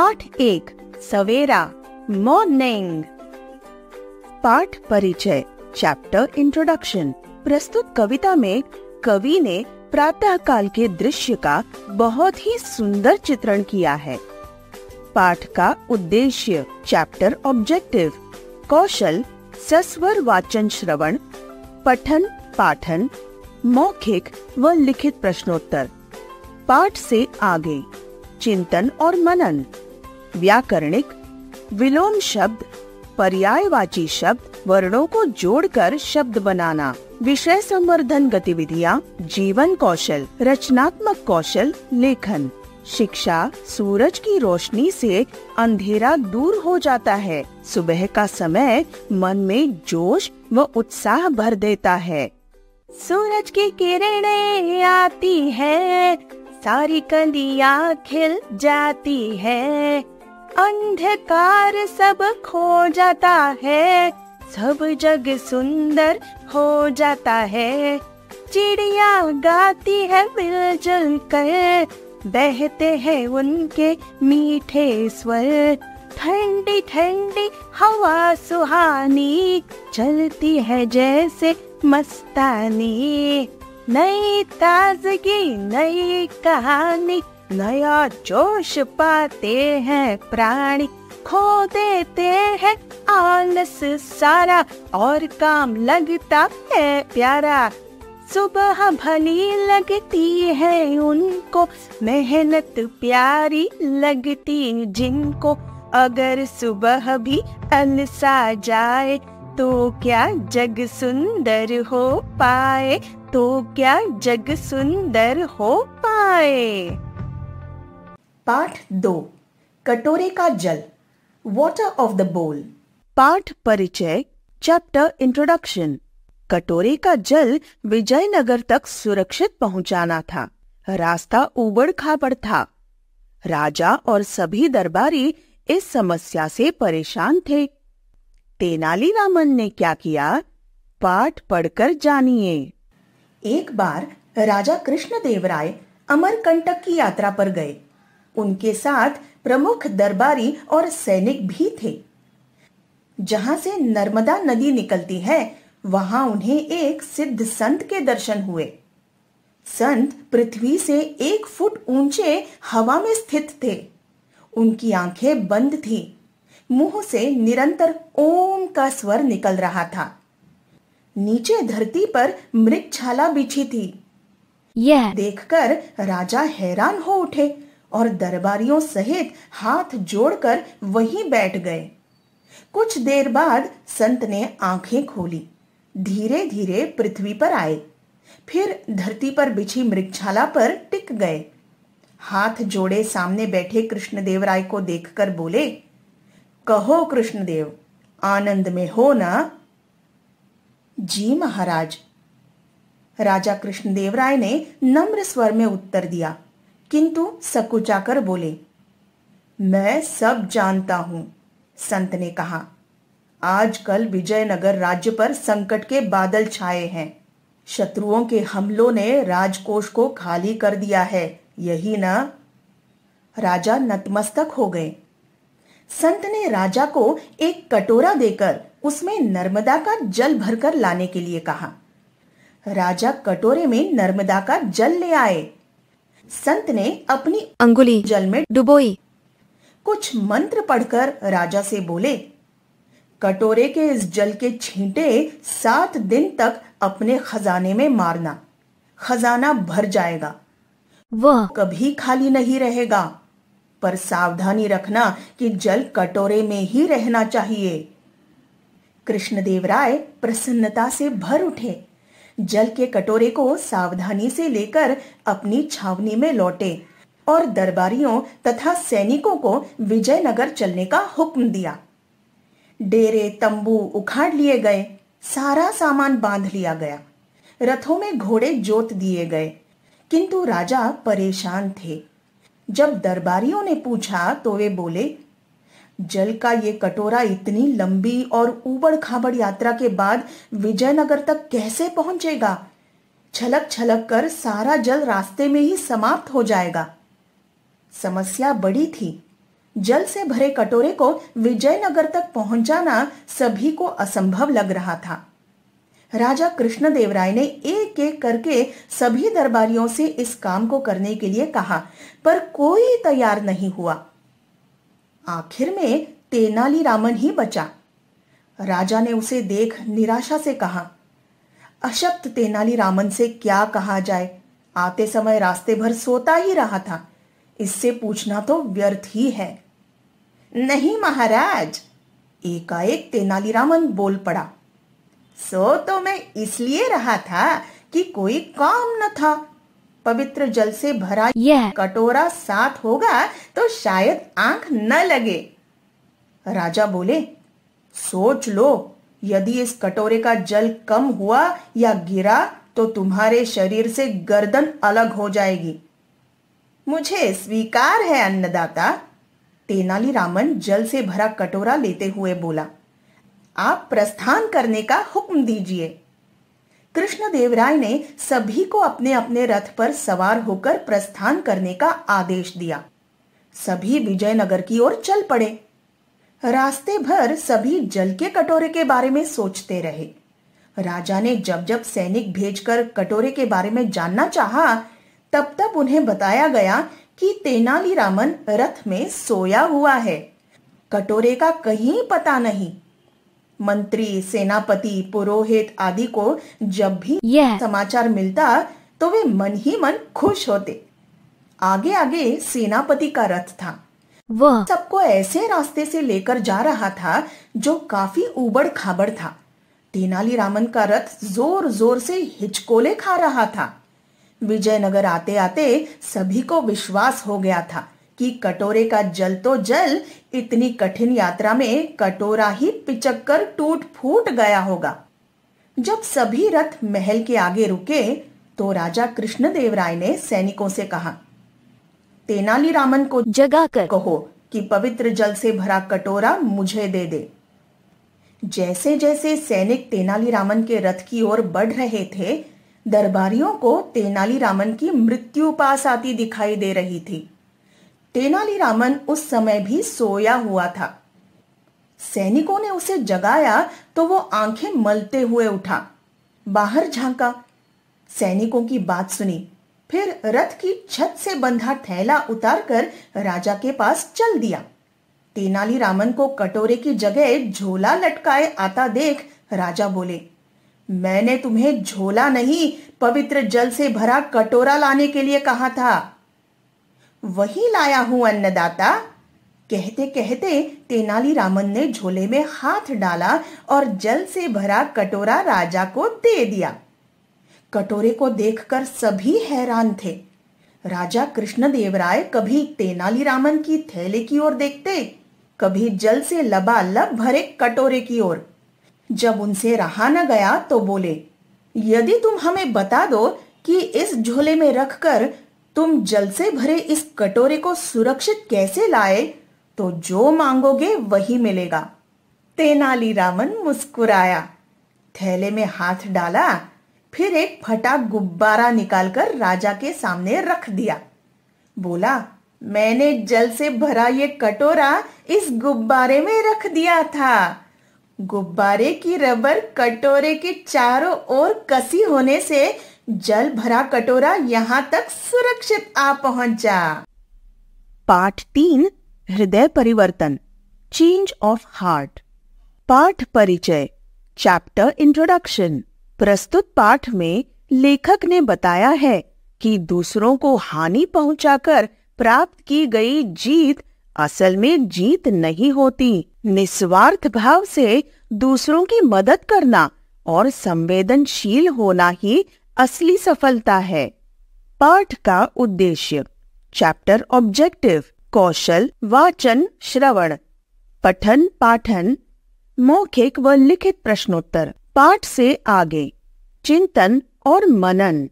पाठ एक सवेरा मॉर्निंग पाठ परिचय चैप्टर इंट्रोडक्शन प्रस्तुत कविता में कवि ने प्रातः काल के दृश्य का बहुत ही सुंदर चित्रण किया है पाठ का उद्देश्य चैप्टर ऑब्जेक्टिव कौशल सस्वर वाचन श्रवण पठन पाठन मौखिक व लिखित प्रश्नोत्तर पाठ से आगे चिंतन और मनन व्याकरणिक विलोम शब्द पर्यायवाची शब्द वर्णों को जोड़कर शब्द बनाना विषय संवर्धन गतिविधियाँ जीवन कौशल रचनात्मक कौशल लेखन शिक्षा सूरज की रोशनी से अंधेरा दूर हो जाता है सुबह का समय मन में जोश व उत्साह भर देता है सूरज की किरणें आती है सारी कंदिया खिल जाती है अंधकार सब खो जाता है सब जग सुंदर हो जाता है चिड़िया गाती है मिलजुल कर बहते हैं उनके मीठे स्वर ठंडी ठंडी हवा सुहानी चलती है जैसे मस्तानी नई ताजगी नई कहानी नया जोश पाते हैं प्राणी खो देते हैं आलस सारा और काम लगता है प्यारा सुबह भली लगती है उनको मेहनत प्यारी लगती जिनको अगर सुबह भी अलसा जाए तो क्या जग सुंदर हो पाए तो क्या जग सुंदर हो पाए पाठ दो कटोरे का जल वॉटर ऑफ द बोल पाठ परिचय चैप्टर इंट्रोडक्शन कटोरे का जल विजयनगर तक सुरक्षित पहुंचाना था रास्ता उबड़ खाबड़ था राजा और सभी दरबारी इस समस्या से परेशान थे रामन ने क्या किया पाठ पढ़कर जानिए एक बार राजा कृष्णदेव राय अमरकंटक की यात्रा पर गए उनके साथ प्रमुख दरबारी और सैनिक भी थे जहां से नर्मदा नदी निकलती है वहां उन्हें एक सिद्ध संत के दर्शन हुए संत पृथ्वी से एक फुट ऊंचे हवा में स्थित थे उनकी आंखें बंद थी मुंह से निरंतर ओम का स्वर निकल रहा था नीचे धरती पर मृग बिछी थी यह देखकर राजा हैरान हो उठे और दरबारियों सहित हाथ जोड़कर वहीं बैठ गए कुछ देर बाद संत ने आंखें खोली धीरे धीरे पृथ्वी पर आए फिर धरती पर बिछी मृक्षाला पर टिक गए हाथ जोड़े सामने बैठे कृष्णदेव राय को देखकर बोले कहो कृष्णदेव आनंद में हो ना जी महाराज राजा कृष्णदेव राय ने नम्र स्वर में उत्तर दिया किंतु सकुचाकर बोले मैं सब जानता हूं संत ने कहा आजकल विजयनगर राज्य पर संकट के बादल छाए हैं शत्रुओं के हमलों ने राजकोष को खाली कर दिया है यही ना राजा नतमस्तक हो गए संत ने राजा को एक कटोरा देकर उसमें नर्मदा का जल भरकर लाने के लिए कहा राजा कटोरे में नर्मदा का जल ले आए संत ने अपनी अंगुली जल में डुबोई कुछ मंत्र पढ़कर राजा से बोले कटोरे के इस जल के छींटे सात दिन तक अपने खजाने में मारना खजाना भर जाएगा वह कभी खाली नहीं रहेगा पर सावधानी रखना कि जल कटोरे में ही रहना चाहिए कृष्णदेव राय प्रसन्नता से भर उठे जल के कटोरे को सावधानी से लेकर अपनी छावनी में लौटे और दरबारियों तथा सैनिकों को विजयनगर चलने का हुक्म दिया डेरे तंबू उखाड़ लिए गए सारा सामान बांध लिया गया रथों में घोड़े जोत दिए गए किंतु राजा परेशान थे जब दरबारियों ने पूछा तो वे बोले जल का ये कटोरा इतनी लंबी और ऊबड़ खाबड़ यात्रा के बाद विजयनगर तक कैसे पहुंचेगा छलक छलक कर सारा जल रास्ते में ही समाप्त हो जाएगा समस्या बड़ी थी जल से भरे कटोरे को विजयनगर तक पहुंचाना सभी को असंभव लग रहा था राजा कृष्णदेव राय ने एक एक करके सभी दरबारियों से इस काम को करने के लिए कहा पर कोई तैयार नहीं हुआ आखिर में रामन ही बचा राजा ने उसे देख निराशा से कहा अशक्त रामन से क्या कहा जाए आते समय रास्ते भर सोता ही रहा था इससे पूछना तो व्यर्थ ही है नहीं महाराज एकाएक तेनालीरामन बोल पड़ा सो तो मैं इसलिए रहा था कि कोई काम न था पवित्र जल से भरा यह कटोरा साथ होगा तो शायद आंख न लगे राजा बोले सोच लो यदि इस कटोरे का जल कम हुआ या गिरा तो तुम्हारे शरीर से गर्दन अलग हो जाएगी मुझे स्वीकार है अन्नदाता तेनाली रामन जल से भरा कटोरा लेते हुए बोला आप प्रस्थान करने का हुक्म दीजिए कृष्णदेव राय ने सभी को अपने अपने रथ पर सवार होकर प्रस्थान करने का आदेश दिया सभी विजयनगर की ओर चल पड़े रास्ते भर सभी जल के कटोरे के बारे में सोचते रहे राजा ने जब जब सैनिक भेजकर कटोरे के बारे में जानना चाहा, तब तब उन्हें बताया गया कि तेनालीरामन रथ में सोया हुआ है कटोरे का कहीं पता नहीं मंत्री सेनापति पुरोहित आदि को जब भी yeah. समाचार मिलता तो वे मन ही मन खुश होते आगे आगे सेनापति का रथ था वह सबको ऐसे रास्ते से लेकर जा रहा था जो काफी उबड़ खाबड़ था तेनालीरामन का रथ जोर जोर से हिचकोले खा रहा था विजयनगर आते आते सभी को विश्वास हो गया था कि कटोरे का जल तो जल इतनी कठिन यात्रा में कटोरा ही पिचक कर टूट फूट गया होगा जब सभी रथ महल के आगे रुके तो राजा कृष्णदेव राय ने सैनिकों से कहा रामन को जगा कर कहो कि पवित्र जल से भरा कटोरा मुझे दे दे जैसे जैसे सैनिक तेनालीरामन के रथ की ओर बढ़ रहे थे दरबारियों को तेनालीरामन की मृत्यु पास आती दिखाई दे रही थी तेनालीरामन उस समय भी सोया हुआ था सैनिकों ने उसे जगाया तो वो आंखें मलते हुए उठा बाहर झांका सैनिकों की बात सुनी फिर रथ की छत से बंधा थैला उतारकर राजा के पास चल दिया तेनालीरामन को कटोरे की जगह झोला लटकाए आता देख राजा बोले मैंने तुम्हें झोला नहीं पवित्र जल से भरा कटोरा लाने के लिए कहा था वही लाया हूं अन्नदाता कहते कहते तेनाली रामन ने झोले में हाथ डाला और जल से भरा कटोरा राजा को दे दिया कटोरे को देखकर सभी हैरान थे राजा कृष्णदेव राय कभी तेनालीरामन की थैले की ओर देखते कभी जल से लबा लब भरे कटोरे की ओर जब उनसे रहा न गया तो बोले यदि तुम हमें बता दो कि इस झोले में रखकर तुम जल से भरे इस कटोरे को सुरक्षित कैसे लाए तो जो मांगोगे वही मिलेगा तेनाली रामन मुस्कुराया थैले में हाथ डाला फिर एक फटा गुब्बारा निकालकर राजा के सामने रख दिया बोला मैंने जल से भरा ये कटोरा इस गुब्बारे में रख दिया था गुब्बारे की रबर कटोरे के चारों ओर कसी होने से जल भरा कटोरा यहाँ तक सुरक्षित आ पहुंचा पाठ तीन हृदय परिवर्तन चेंज ऑफ हार्ट पाठ परिचय चैप्टर इंट्रोडक्शन प्रस्तुत पाठ में लेखक ने बताया है कि दूसरों को हानि पहुंचाकर प्राप्त की गई जीत असल में जीत नहीं होती निस्वार्थ भाव से दूसरों की मदद करना और संवेदनशील होना ही असली सफलता है पाठ का उद्देश्य चैप्टर ऑब्जेक्टिव कौशल वाचन श्रवण पठन पाठन मौखिक व लिखित प्रश्नोत्तर पाठ से आगे चिंतन और मनन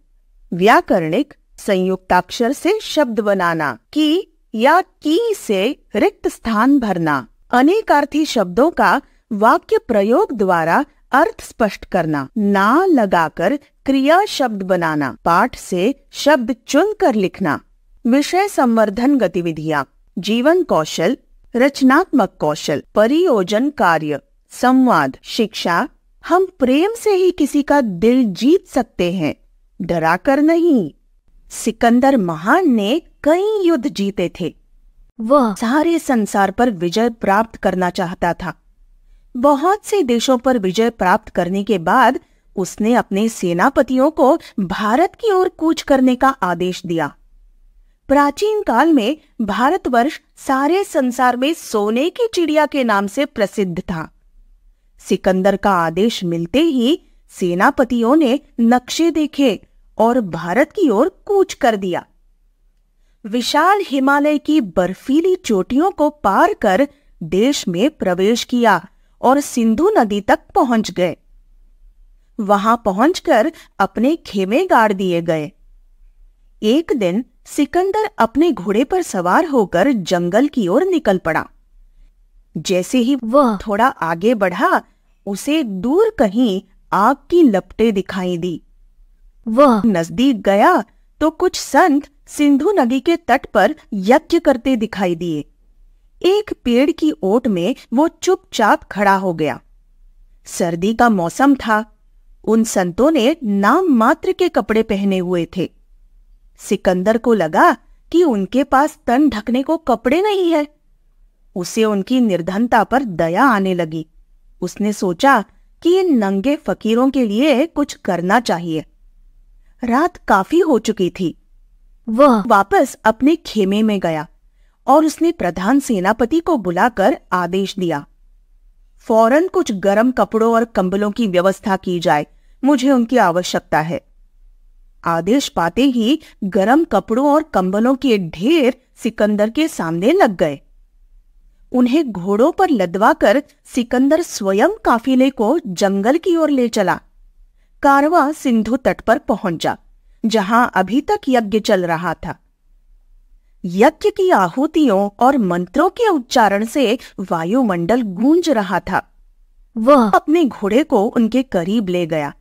व्याकरणिक संयुक्ताक्षर से शब्द बनाना की या की से रिक्त स्थान भरना अनेकार्थी शब्दों का वाक्य प्रयोग द्वारा अर्थ स्पष्ट करना ना लगाकर क्रिया शब्द बनाना पाठ से शब्द चुन कर लिखना विषय संवर्धन गतिविधियाँ जीवन कौशल रचनात्मक कौशल परियोजन कार्य संवाद शिक्षा हम प्रेम से ही किसी का दिल जीत सकते हैं डरा कर नहीं सिकंदर महान ने कई युद्ध जीते थे वह सारे संसार पर विजय प्राप्त करना चाहता था बहुत से देशों पर विजय प्राप्त करने के बाद उसने अपने सेनापतियों को भारत की ओर कूच करने का आदेश दिया प्राचीन काल में भारतवर्ष सारे संसार में सोने की चिड़िया के नाम से प्रसिद्ध था सिकंदर का आदेश मिलते ही सेनापतियों ने नक्शे देखे और भारत की ओर कूच कर दिया विशाल हिमालय की बर्फीली चोटियों को पार कर देश में प्रवेश किया और सिंधु नदी तक पहुंच गए वहां पहुंचकर अपने खेमे गाड़ दिए गए एक दिन सिकंदर अपने घोड़े पर सवार होकर जंगल की ओर निकल पड़ा जैसे ही वह थोड़ा आगे बढ़ा उसे दूर कहीं आग की लपटें दिखाई दी वह नजदीक गया तो कुछ संत सिंधु नदी के तट पर यज्ञ करते दिखाई दिए एक पेड़ की ओट में वो चुपचाप खड़ा हो गया सर्दी का मौसम था उन संतों ने नाम मात्र के कपड़े पहने हुए थे सिकंदर को लगा कि उनके पास तन ढकने को कपड़े नहीं है उसे उनकी निर्धनता पर दया आने लगी उसने सोचा कि इन नंगे फकीरों के लिए कुछ करना चाहिए रात काफी हो चुकी थी वह वापस अपने खेमे में गया और उसने प्रधान सेनापति को बुलाकर आदेश दिया फौरन कुछ गर्म कपड़ों और कंबलों की व्यवस्था की जाए मुझे उनकी आवश्यकता है आदेश पाते ही गर्म कपड़ों और कंबलों के ढेर सिकंदर के सामने लग गए उन्हें घोड़ों पर लदवाकर सिकंदर स्वयं काफिले को जंगल की ओर ले चला कारवा सिंधु तट पर पहुंचा जहां अभी तक यज्ञ चल रहा था यज्ञ की आहुतियों और मंत्रों के उच्चारण से वायुमंडल गूंज रहा था वह अपने घोड़े को उनके करीब ले गया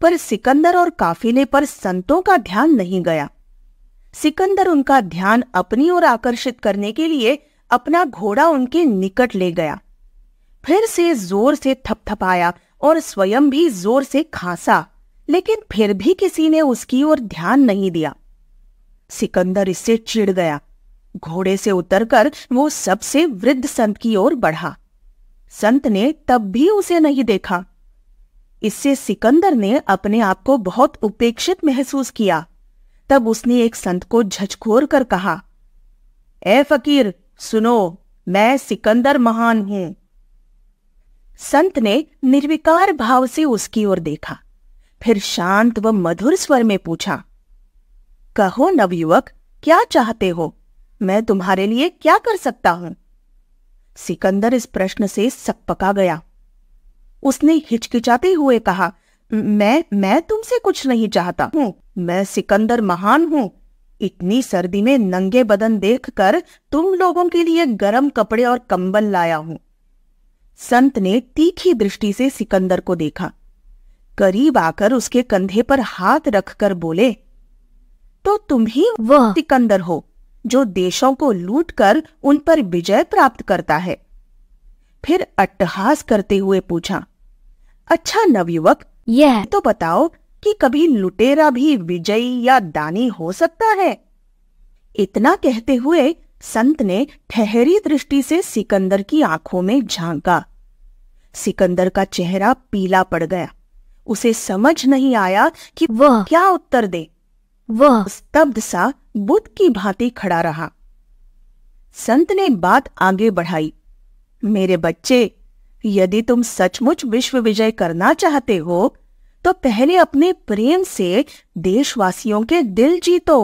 पर सिकंदर और काफिले पर संतों का ध्यान नहीं गया सिकंदर उनका ध्यान अपनी ओर आकर्षित करने के लिए अपना घोड़ा उनके निकट ले गया फिर से जोर से थपथपाया और स्वयं भी जोर से खांसा लेकिन फिर भी किसी ने उसकी ओर ध्यान नहीं दिया सिकंदर इससे चिढ़ गया घोड़े से उतरकर वो सबसे वृद्ध संत की ओर बढ़ा संत ने तब भी उसे नहीं देखा इससे सिकंदर ने अपने आप को बहुत उपेक्षित महसूस किया तब उसने एक संत को झचकोर कर कहा ए फकीर सुनो मैं सिकंदर महान हूं संत ने निर्विकार भाव से उसकी ओर देखा फिर शांत व मधुर स्वर में पूछा कहो नवयुवक क्या चाहते हो मैं तुम्हारे लिए क्या कर सकता हूं सिकंदर इस प्रश्न से सकपका गया उसने हिचकिचाते हुए कहा मैं मैं तुमसे कुछ नहीं चाहता हूँ मैं सिकंदर महान हूँ इतनी सर्दी में नंगे बदन देखकर तुम लोगों के लिए गर्म कपड़े और कंबल लाया हूं संत ने तीखी दृष्टि से सिकंदर को देखा करीब आकर उसके कंधे पर हाथ रखकर बोले तो तुम ही वह सिकंदर हो जो देशों को लूटकर उन पर विजय प्राप्त करता है फिर अट्टहास करते हुए पूछा अच्छा नवयुवक यह तो बताओ कि कभी लुटेरा भी विजयी या दानी हो सकता है इतना कहते हुए संत ने ठहरी दृष्टि से सिकंदर की आंखों में झांका सिकंदर का चेहरा पीला पड़ गया उसे समझ नहीं आया कि वह क्या उत्तर दे वह स्तब्ध सा बुद्ध की भांति खड़ा रहा संत ने बात आगे बढ़ाई मेरे बच्चे यदि तुम सचमुच विश्व विजय करना चाहते हो तो पहले अपने प्रेम से देशवासियों के दिल जीतो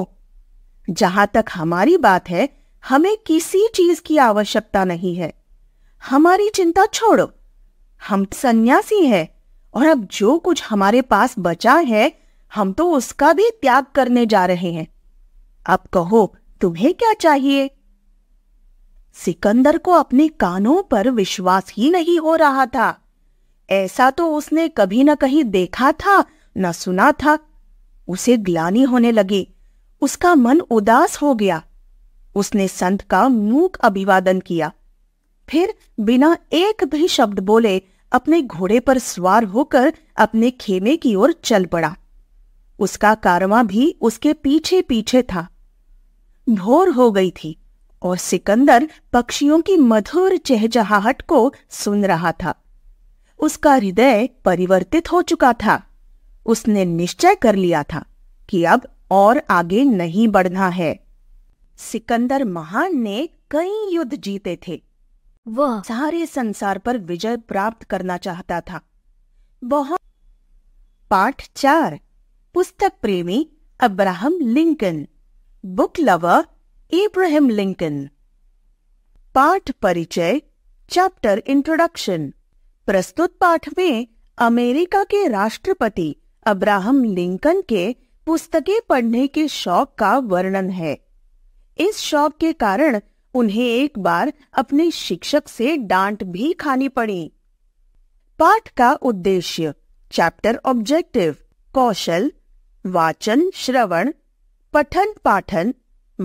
जहां तक हमारी बात है हमें किसी चीज की आवश्यकता नहीं है हमारी चिंता छोड़ो हम सन्यासी हैं और अब जो कुछ हमारे पास बचा है हम तो उसका भी त्याग करने जा रहे हैं अब कहो तुम्हें क्या चाहिए सिकंदर को अपने कानों पर विश्वास ही नहीं हो रहा था ऐसा तो उसने कभी न कहीं देखा था न सुना था उसे ग्लानी होने लगी उसका मन उदास हो गया उसने संत का मूक अभिवादन किया फिर बिना एक भी शब्द बोले अपने घोड़े पर सवार होकर अपने खेमे की ओर चल पड़ा उसका कारवां भी उसके पीछे पीछे था भोर हो गई थी और सिकंदर पक्षियों की मधुर चहचहाहट को सुन रहा था उसका हृदय परिवर्तित हो चुका था उसने निश्चय कर लिया था कि अब और आगे नहीं बढ़ना है सिकंदर महान ने कई युद्ध जीते थे वह सारे संसार पर विजय प्राप्त करना चाहता था बहुत पाठ चार पुस्तक प्रेमी Abraham Lincoln book lover Abraham Lincoln पाठ परिचय चैप्टर इंट्रोडक्शन प्रस्तुत पाठ में अमेरिका के राष्ट्रपति अब्राहम लिंकन के पुस्तकें पढ़ने के शौक का वर्णन है इस शौक के कारण उन्हें एक बार अपने शिक्षक से डांट भी खानी पड़ी पाठ का उद्देश्य चैप्टर ऑब्जेक्टिव कौशल वाचन श्रवण पठन पाठन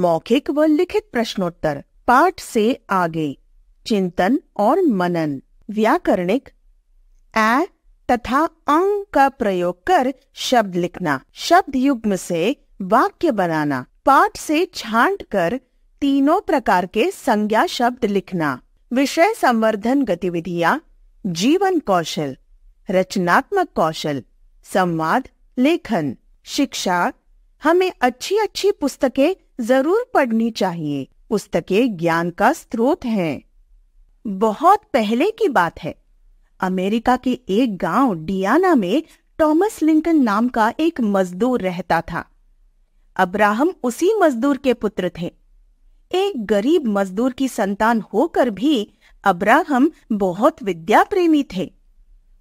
मौखिक व लिखित प्रश्नोत्तर पाठ से आगे चिंतन और मनन व्याकरणिक ए तथा अंग का प्रयोग कर शब्द लिखना शब्द युग्म से वाक्य बनाना पाठ से छांट कर तीनों प्रकार के संज्ञा शब्द लिखना विषय संवर्धन गतिविधियां जीवन कौशल रचनात्मक कौशल संवाद लेखन शिक्षा हमें अच्छी अच्छी पुस्तकें जरूर पढ़नी चाहिए पुस्तकें ज्ञान का स्रोत हैं। बहुत पहले की बात है अमेरिका के एक गांव डियाना में टॉमस लिंकन नाम का एक मजदूर रहता था अब्राहम उसी मजदूर के पुत्र थे एक गरीब मजदूर की संतान होकर भी अब्राहम बहुत विद्या प्रेमी थे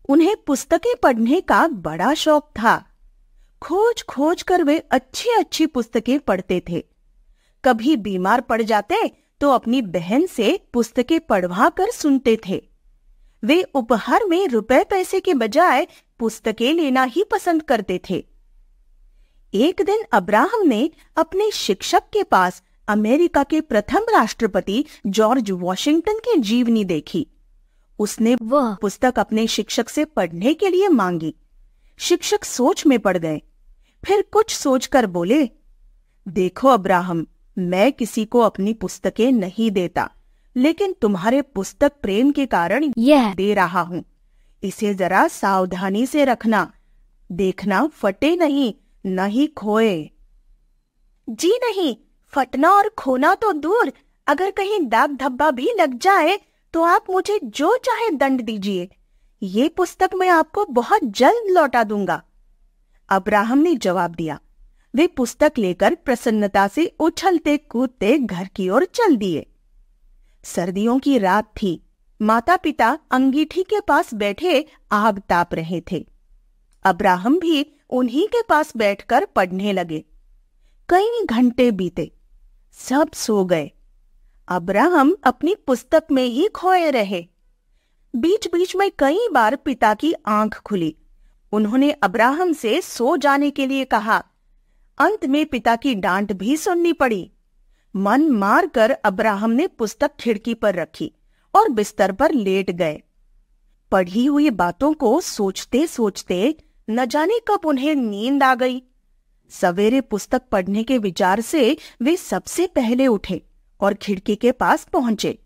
उन्हें पुस्तकें पढ़ने का बड़ा शौक था खोज खोज कर वे अच्छी अच्छी पुस्तकें पढ़ते थे कभी बीमार पड़ जाते तो अपनी बहन से पुस्तकें पढ़वा कर सुनते थे वे उपहार में रुपए पैसे के बजाय पुस्तकें लेना ही पसंद करते थे एक दिन अब्राहम ने अपने शिक्षक के पास अमेरिका के प्रथम राष्ट्रपति जॉर्ज वॉशिंगटन की जीवनी देखी उसने वह पुस्तक अपने शिक्षक से पढ़ने के लिए मांगी शिक्षक सोच में पड़ गए फिर कुछ सोचकर बोले देखो अब्राहम मैं किसी को अपनी पुस्तकें नहीं देता लेकिन तुम्हारे पुस्तक प्रेम के कारण यह दे रहा हूँ इसे जरा सावधानी से रखना देखना फटे नहीं न ही खोए जी नहीं फटना और खोना तो दूर अगर कहीं दाग धब्बा भी लग जाए तो आप मुझे जो चाहे दंड दीजिए ये पुस्तक मैं आपको बहुत जल्द लौटा दूंगा अब्राहम ने जवाब दिया वे पुस्तक लेकर प्रसन्नता से उछलते कूदते घर की ओर चल दिए सर्दियों की रात थी माता पिता अंगीठी के पास बैठे आग ताप रहे थे अब्राहम भी उन्हीं के पास बैठकर पढ़ने लगे कई घंटे बीते सब सो गए अब्राहम अपनी पुस्तक में ही खोए रहे बीच बीच में कई बार पिता की आंख खुली उन्होंने अब्राहम से सो जाने के लिए कहा अंत में पिता की डांट भी सुननी पड़ी मन मार कर अब्राहम ने पुस्तक खिड़की पर रखी और बिस्तर पर लेट गए पढ़ी हुई बातों को सोचते सोचते न जाने कब उन्हें नींद आ गई सवेरे पुस्तक पढ़ने के विचार से वे सबसे पहले उठे और खिड़की के पास पहुंचे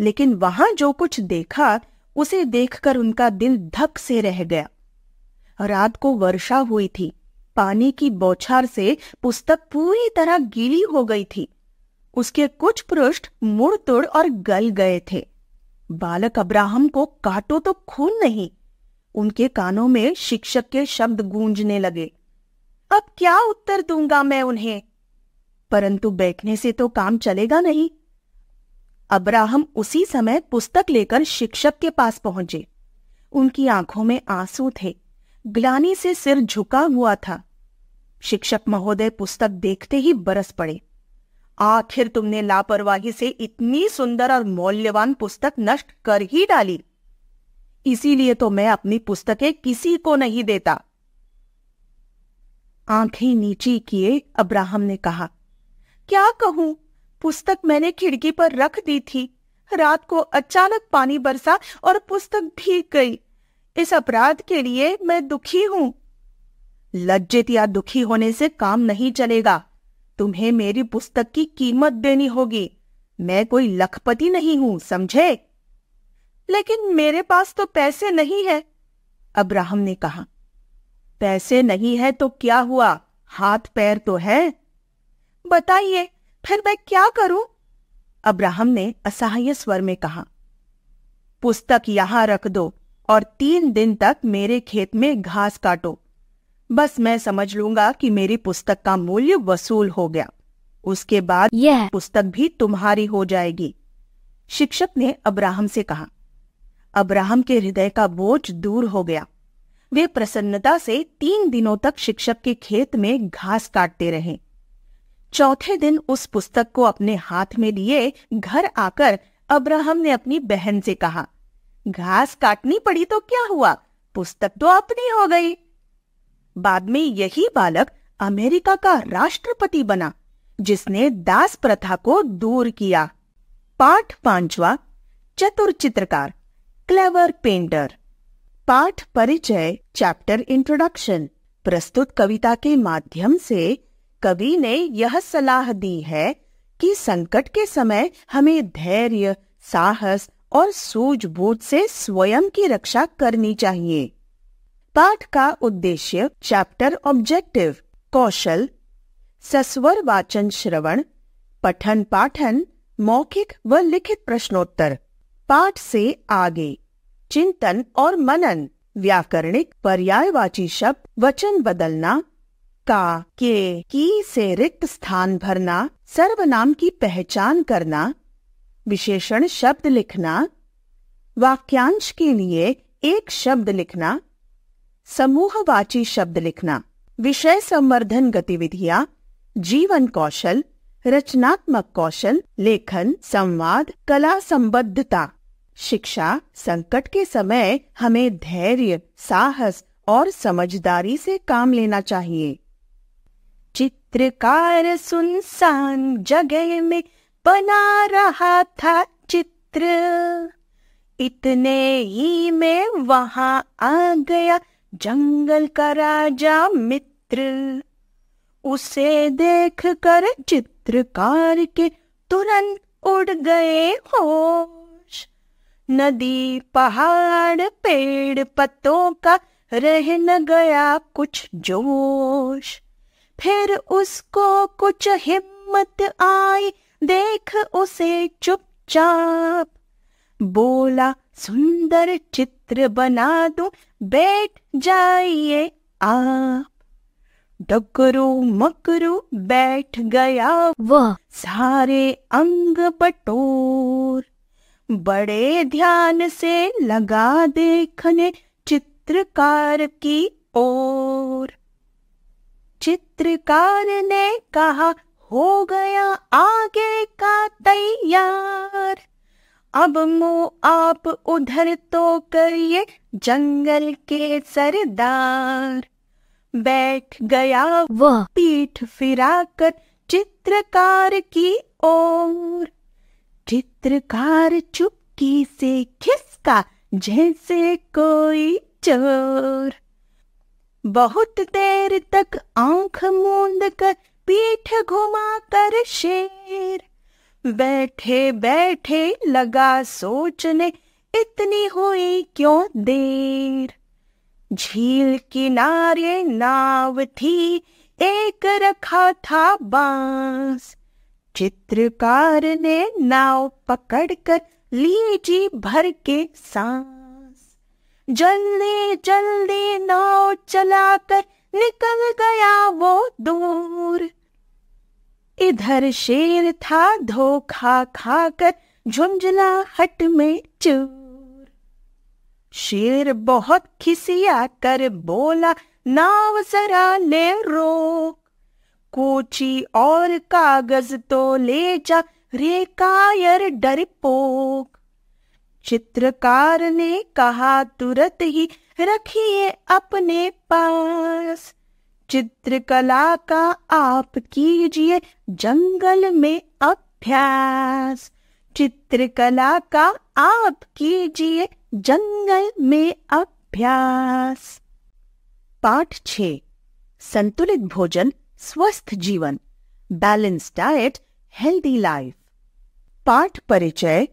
लेकिन वहां जो कुछ देखा उसे देखकर उनका दिल धक से रह गया रात को वर्षा हुई थी पानी की बौछार से पुस्तक पूरी तरह गीली हो गई थी उसके कुछ पृष्ठ मुड़ तुड़ और गल गए थे बालक अब्राहम को काटो तो खून नहीं उनके कानों में शिक्षक के शब्द गूंजने लगे अब क्या उत्तर दूंगा मैं उन्हें परंतु बैठने से तो काम चलेगा नहीं अब्राहम उसी समय पुस्तक लेकर शिक्षक के पास पहुंचे उनकी आंखों में आंसू थे ग्लानी से सिर झुका हुआ था शिक्षक महोदय पुस्तक देखते ही बरस पड़े आखिर तुमने लापरवाही से इतनी सुंदर और मौल्यवान पुस्तक नष्ट कर ही डाली इसीलिए तो मैं अपनी पुस्तकें किसी को नहीं देता आंखें नीची किए अब्राहम ने कहा क्या कहूं पुस्तक मैंने खिड़की पर रख दी थी रात को अचानक पानी बरसा और पुस्तक भीग गई इस अपराध के लिए मैं दुखी हूं लज्जित या दुखी होने से काम नहीं चलेगा तुम्हें मेरी पुस्तक की कीमत देनी होगी मैं कोई लखपति नहीं हूं समझे लेकिन मेरे पास तो पैसे नहीं है अब्राहम ने कहा पैसे नहीं है तो क्या हुआ हाथ पैर तो है बताइए फिर मैं क्या करूं अब्राहम ने असहाय स्वर में कहा पुस्तक यहां रख दो और तीन दिन तक मेरे खेत में घास काटो बस मैं समझ लूंगा कि मेरी पुस्तक का मूल्य वसूल हो गया उसके बाद यह पुस्तक भी तुम्हारी हो जाएगी शिक्षक ने अब्राहम से कहा अब्राहम के हृदय का बोझ दूर हो गया वे प्रसन्नता से तीन दिनों तक शिक्षक के खेत में घास काटते रहे चौथे दिन उस पुस्तक को अपने हाथ में लिए घर आकर अब्राहम ने अपनी बहन से कहा घास काटनी पड़ी तो क्या हुआ पुस्तक तो अपनी हो गई बाद में यही बालक अमेरिका का राष्ट्रपति बना जिसने दास प्रथा को दूर किया पाठ पांचवा चतुर चित्रकार क्लेवर पेंटर पाठ परिचय चैप्टर इंट्रोडक्शन प्रस्तुत कविता के माध्यम से कवि ने यह सलाह दी है कि संकट के समय हमें धैर्य साहस और सूझबूझ से स्वयं की रक्षा करनी चाहिए पाठ का उद्देश्य चैप्टर ऑब्जेक्टिव कौशल सस्वर वाचन श्रवण पठन पाठन मौखिक व लिखित प्रश्नोत्तर पाठ से आगे चिंतन और मनन व्याकरणिक पर्यायवाची शब्द वचन बदलना का के की से रिक्त स्थान भरना सर्वनाम की पहचान करना विशेषण शब्द लिखना वाक्यांश के लिए एक शब्द लिखना समूहवाची शब्द लिखना विषय संवर्धन गतिविधियां जीवन कौशल रचनात्मक कौशल लेखन संवाद कला संबद्धता शिक्षा संकट के समय हमें धैर्य साहस और समझदारी से काम लेना चाहिए चित्रकार सुनसान जगह में बना रहा था चित्र इतने ही में वहां आ गया जंगल का राजा मित्र उसे देख कर चित्रकार के तुरंत उड़ गए होश नदी पहाड़ पेड़ पत्तों का रहन गया कुछ जोश फिर उसको कुछ हिम्मत आई देख उसे चुपचाप बोला सुंदर चित्र बना दू बैठ जाइए आप डकरू मकरू बैठ गया वह सारे अंग बटोर बड़े ध्यान से लगा देखने चित्रकार की ओर चित्रकार ने कहा हो गया आगे का तैयार अब मुंह आप उधर तो करिए जंगल के सरदार बैठ गया वह पीठ फिराकर चित्रकार की ओर चित्रकार चुपकी से खिसका जैसे कोई चोर बहुत देर तक आंख मूंद कर पीठ घुमा कर शेर बैठे बैठे लगा सोचने इतनी हुई क्यों देर झील किनारे नाव थी एक रखा था बांस चित्रकार ने नाव पकड़कर लीजी भर के सांस जल्दी जल्दी नाव चलाकर निकल गया वो दूर इधर शेर था धोखा खाकर झुंझला हट में चूर शेर बहुत खिसिया कर बोला नाव जरा ले रोक कोची और कागज तो ले जा रे कायर डरपोक चित्रकार ने कहा तुरंत ही रखिए अपने पास चित्रकला का आप कीजिए जंगल में अभ्यास चित्रकला का आप कीजिए जंगल में अभ्यास पाठ छ संतुलित भोजन स्वस्थ जीवन बैलेंस डाइट हेल्दी लाइफ पाठ परिचय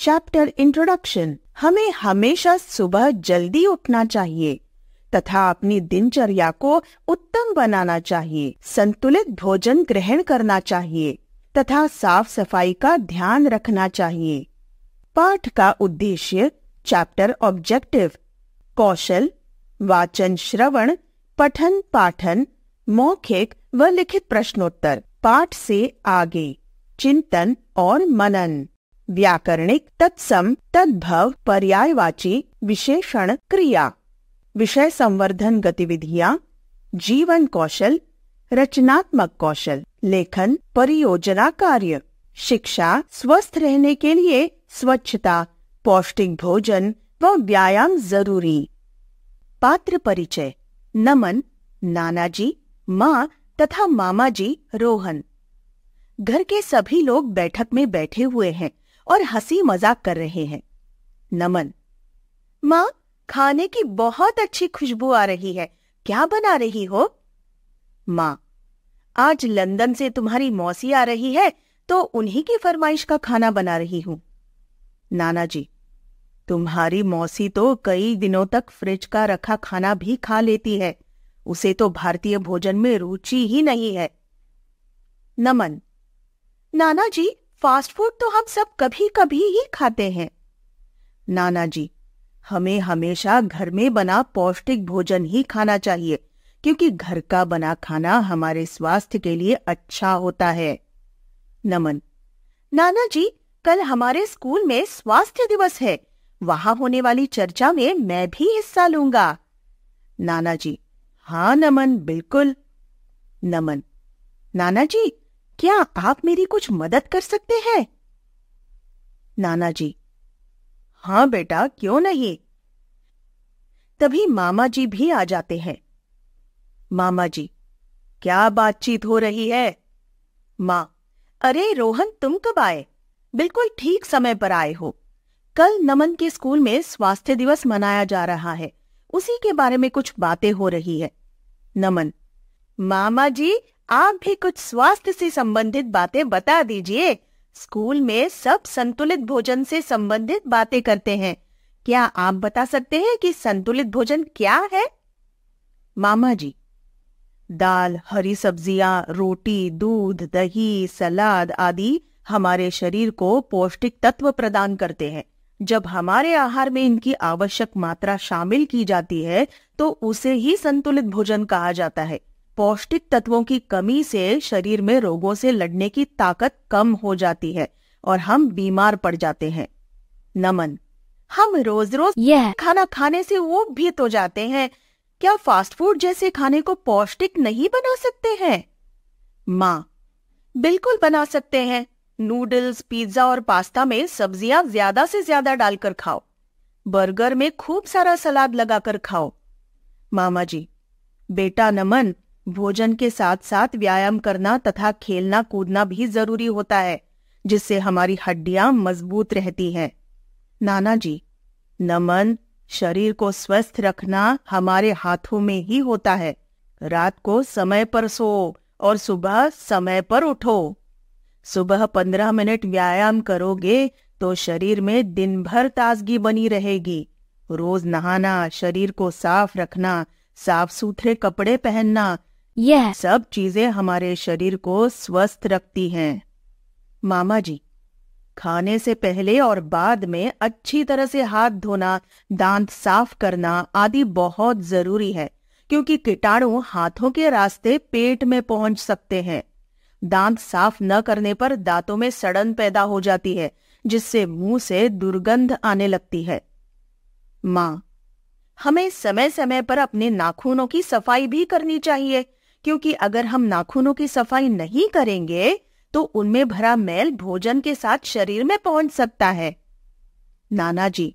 चैप्टर इंट्रोडक्शन हमें हमेशा सुबह जल्दी उठना चाहिए तथा अपनी दिनचर्या को उत्तम बनाना चाहिए संतुलित भोजन ग्रहण करना चाहिए तथा साफ सफाई का ध्यान रखना चाहिए पाठ का उद्देश्य चैप्टर ऑब्जेक्टिव कौशल वाचन श्रवण पठन पाठन मौखिक व लिखित प्रश्नोत्तर पाठ से आगे चिंतन और मनन व्याकरणिक तत्सम तद्भव पर्यायवाची विशेषण क्रिया विषय संवर्धन गतिविधियां जीवन कौशल रचनात्मक कौशल लेखन परियोजना कार्य शिक्षा स्वस्थ रहने के लिए स्वच्छता पौष्टिक भोजन व व्यायाम जरूरी पात्र परिचय नमन नानाजी माँ तथा मामा जी रोहन घर के सभी लोग बैठक में बैठे हुए हैं और हंसी मजाक कर रहे हैं नमन माँ खाने की बहुत अच्छी खुशबू आ रही है क्या बना रही हो माँ आज लंदन से तुम्हारी मौसी आ रही है तो उन्हीं की फरमाइश का खाना बना रही हूं नाना जी तुम्हारी मौसी तो कई दिनों तक फ्रिज का रखा खाना भी खा लेती है उसे तो भारतीय भोजन में रुचि ही नहीं है नमन नाना जी फास्ट फूड तो हम सब कभी कभी ही खाते हैं नाना जी हमें हमेशा घर में बना पौष्टिक भोजन ही खाना चाहिए क्योंकि घर का बना खाना हमारे स्वास्थ्य के लिए अच्छा होता है नमन नाना जी कल हमारे स्कूल में स्वास्थ्य दिवस है वहाँ होने वाली चर्चा में मैं भी हिस्सा लूंगा नाना जी हाँ नमन बिल्कुल नमन नाना जी क्या आप मेरी कुछ मदद कर सकते हैं नाना जी हाँ बेटा क्यों नहीं तभी मामा जी भी आ जाते हैं मामा जी क्या बातचीत हो रही है माँ अरे रोहन तुम कब आए बिल्कुल ठीक समय पर आए हो कल नमन के स्कूल में स्वास्थ्य दिवस मनाया जा रहा है उसी के बारे में कुछ बातें हो रही है नमन मामा जी आप भी कुछ स्वास्थ्य से संबंधित बातें बता दीजिए स्कूल में सब संतुलित भोजन से संबंधित बातें करते हैं क्या आप बता सकते हैं कि संतुलित भोजन क्या है मामा जी दाल हरी सब्जियां रोटी दूध दही सलाद आदि हमारे शरीर को पौष्टिक तत्व प्रदान करते हैं जब हमारे आहार में इनकी आवश्यक मात्रा शामिल की जाती है तो उसे ही संतुलित भोजन कहा जाता है पौष्टिक तत्वों की कमी से शरीर में रोगों से लड़ने की ताकत कम हो जाती है और हम बीमार पड़ जाते हैं नमन हम रोज रोज यह खाना खाने से वो भी तो जाते हैं क्या फास्ट फूड जैसे खाने को पौष्टिक नहीं बना सकते हैं माँ बिल्कुल बना सकते हैं नूडल्स पिज्जा और पास्ता में सब्जियां ज्यादा से ज्यादा डालकर खाओ बर्गर में खूब सारा सलाद लगाकर खाओ मामा जी बेटा नमन भोजन के साथ साथ व्यायाम करना तथा खेलना कूदना भी जरूरी होता है जिससे हमारी हड्डियां मजबूत रहती हैं। नाना जी नमन शरीर को स्वस्थ रखना हमारे हाथों में ही होता है रात को समय पर सो और सुबह समय पर उठो सुबह पंद्रह मिनट व्यायाम करोगे तो शरीर में दिन भर ताजगी बनी रहेगी रोज नहाना शरीर को साफ रखना साफ सुथरे कपड़े पहनना यह सब चीजें हमारे शरीर को स्वस्थ रखती हैं मामा जी खाने से पहले और बाद में अच्छी तरह से हाथ धोना दांत साफ करना आदि बहुत जरूरी है क्योंकि कीटाणु हाथों के रास्ते पेट में पहुंच सकते हैं दांत साफ न करने पर दांतों में सड़न पैदा हो जाती है जिससे मुंह से दुर्गंध आने लगती है माँ हमें समय समय पर अपने नाखूनों की सफाई भी करनी चाहिए क्योंकि अगर हम नाखूनों की सफाई नहीं करेंगे तो उनमें भरा मैल भोजन के साथ शरीर में पहुंच सकता है नाना जी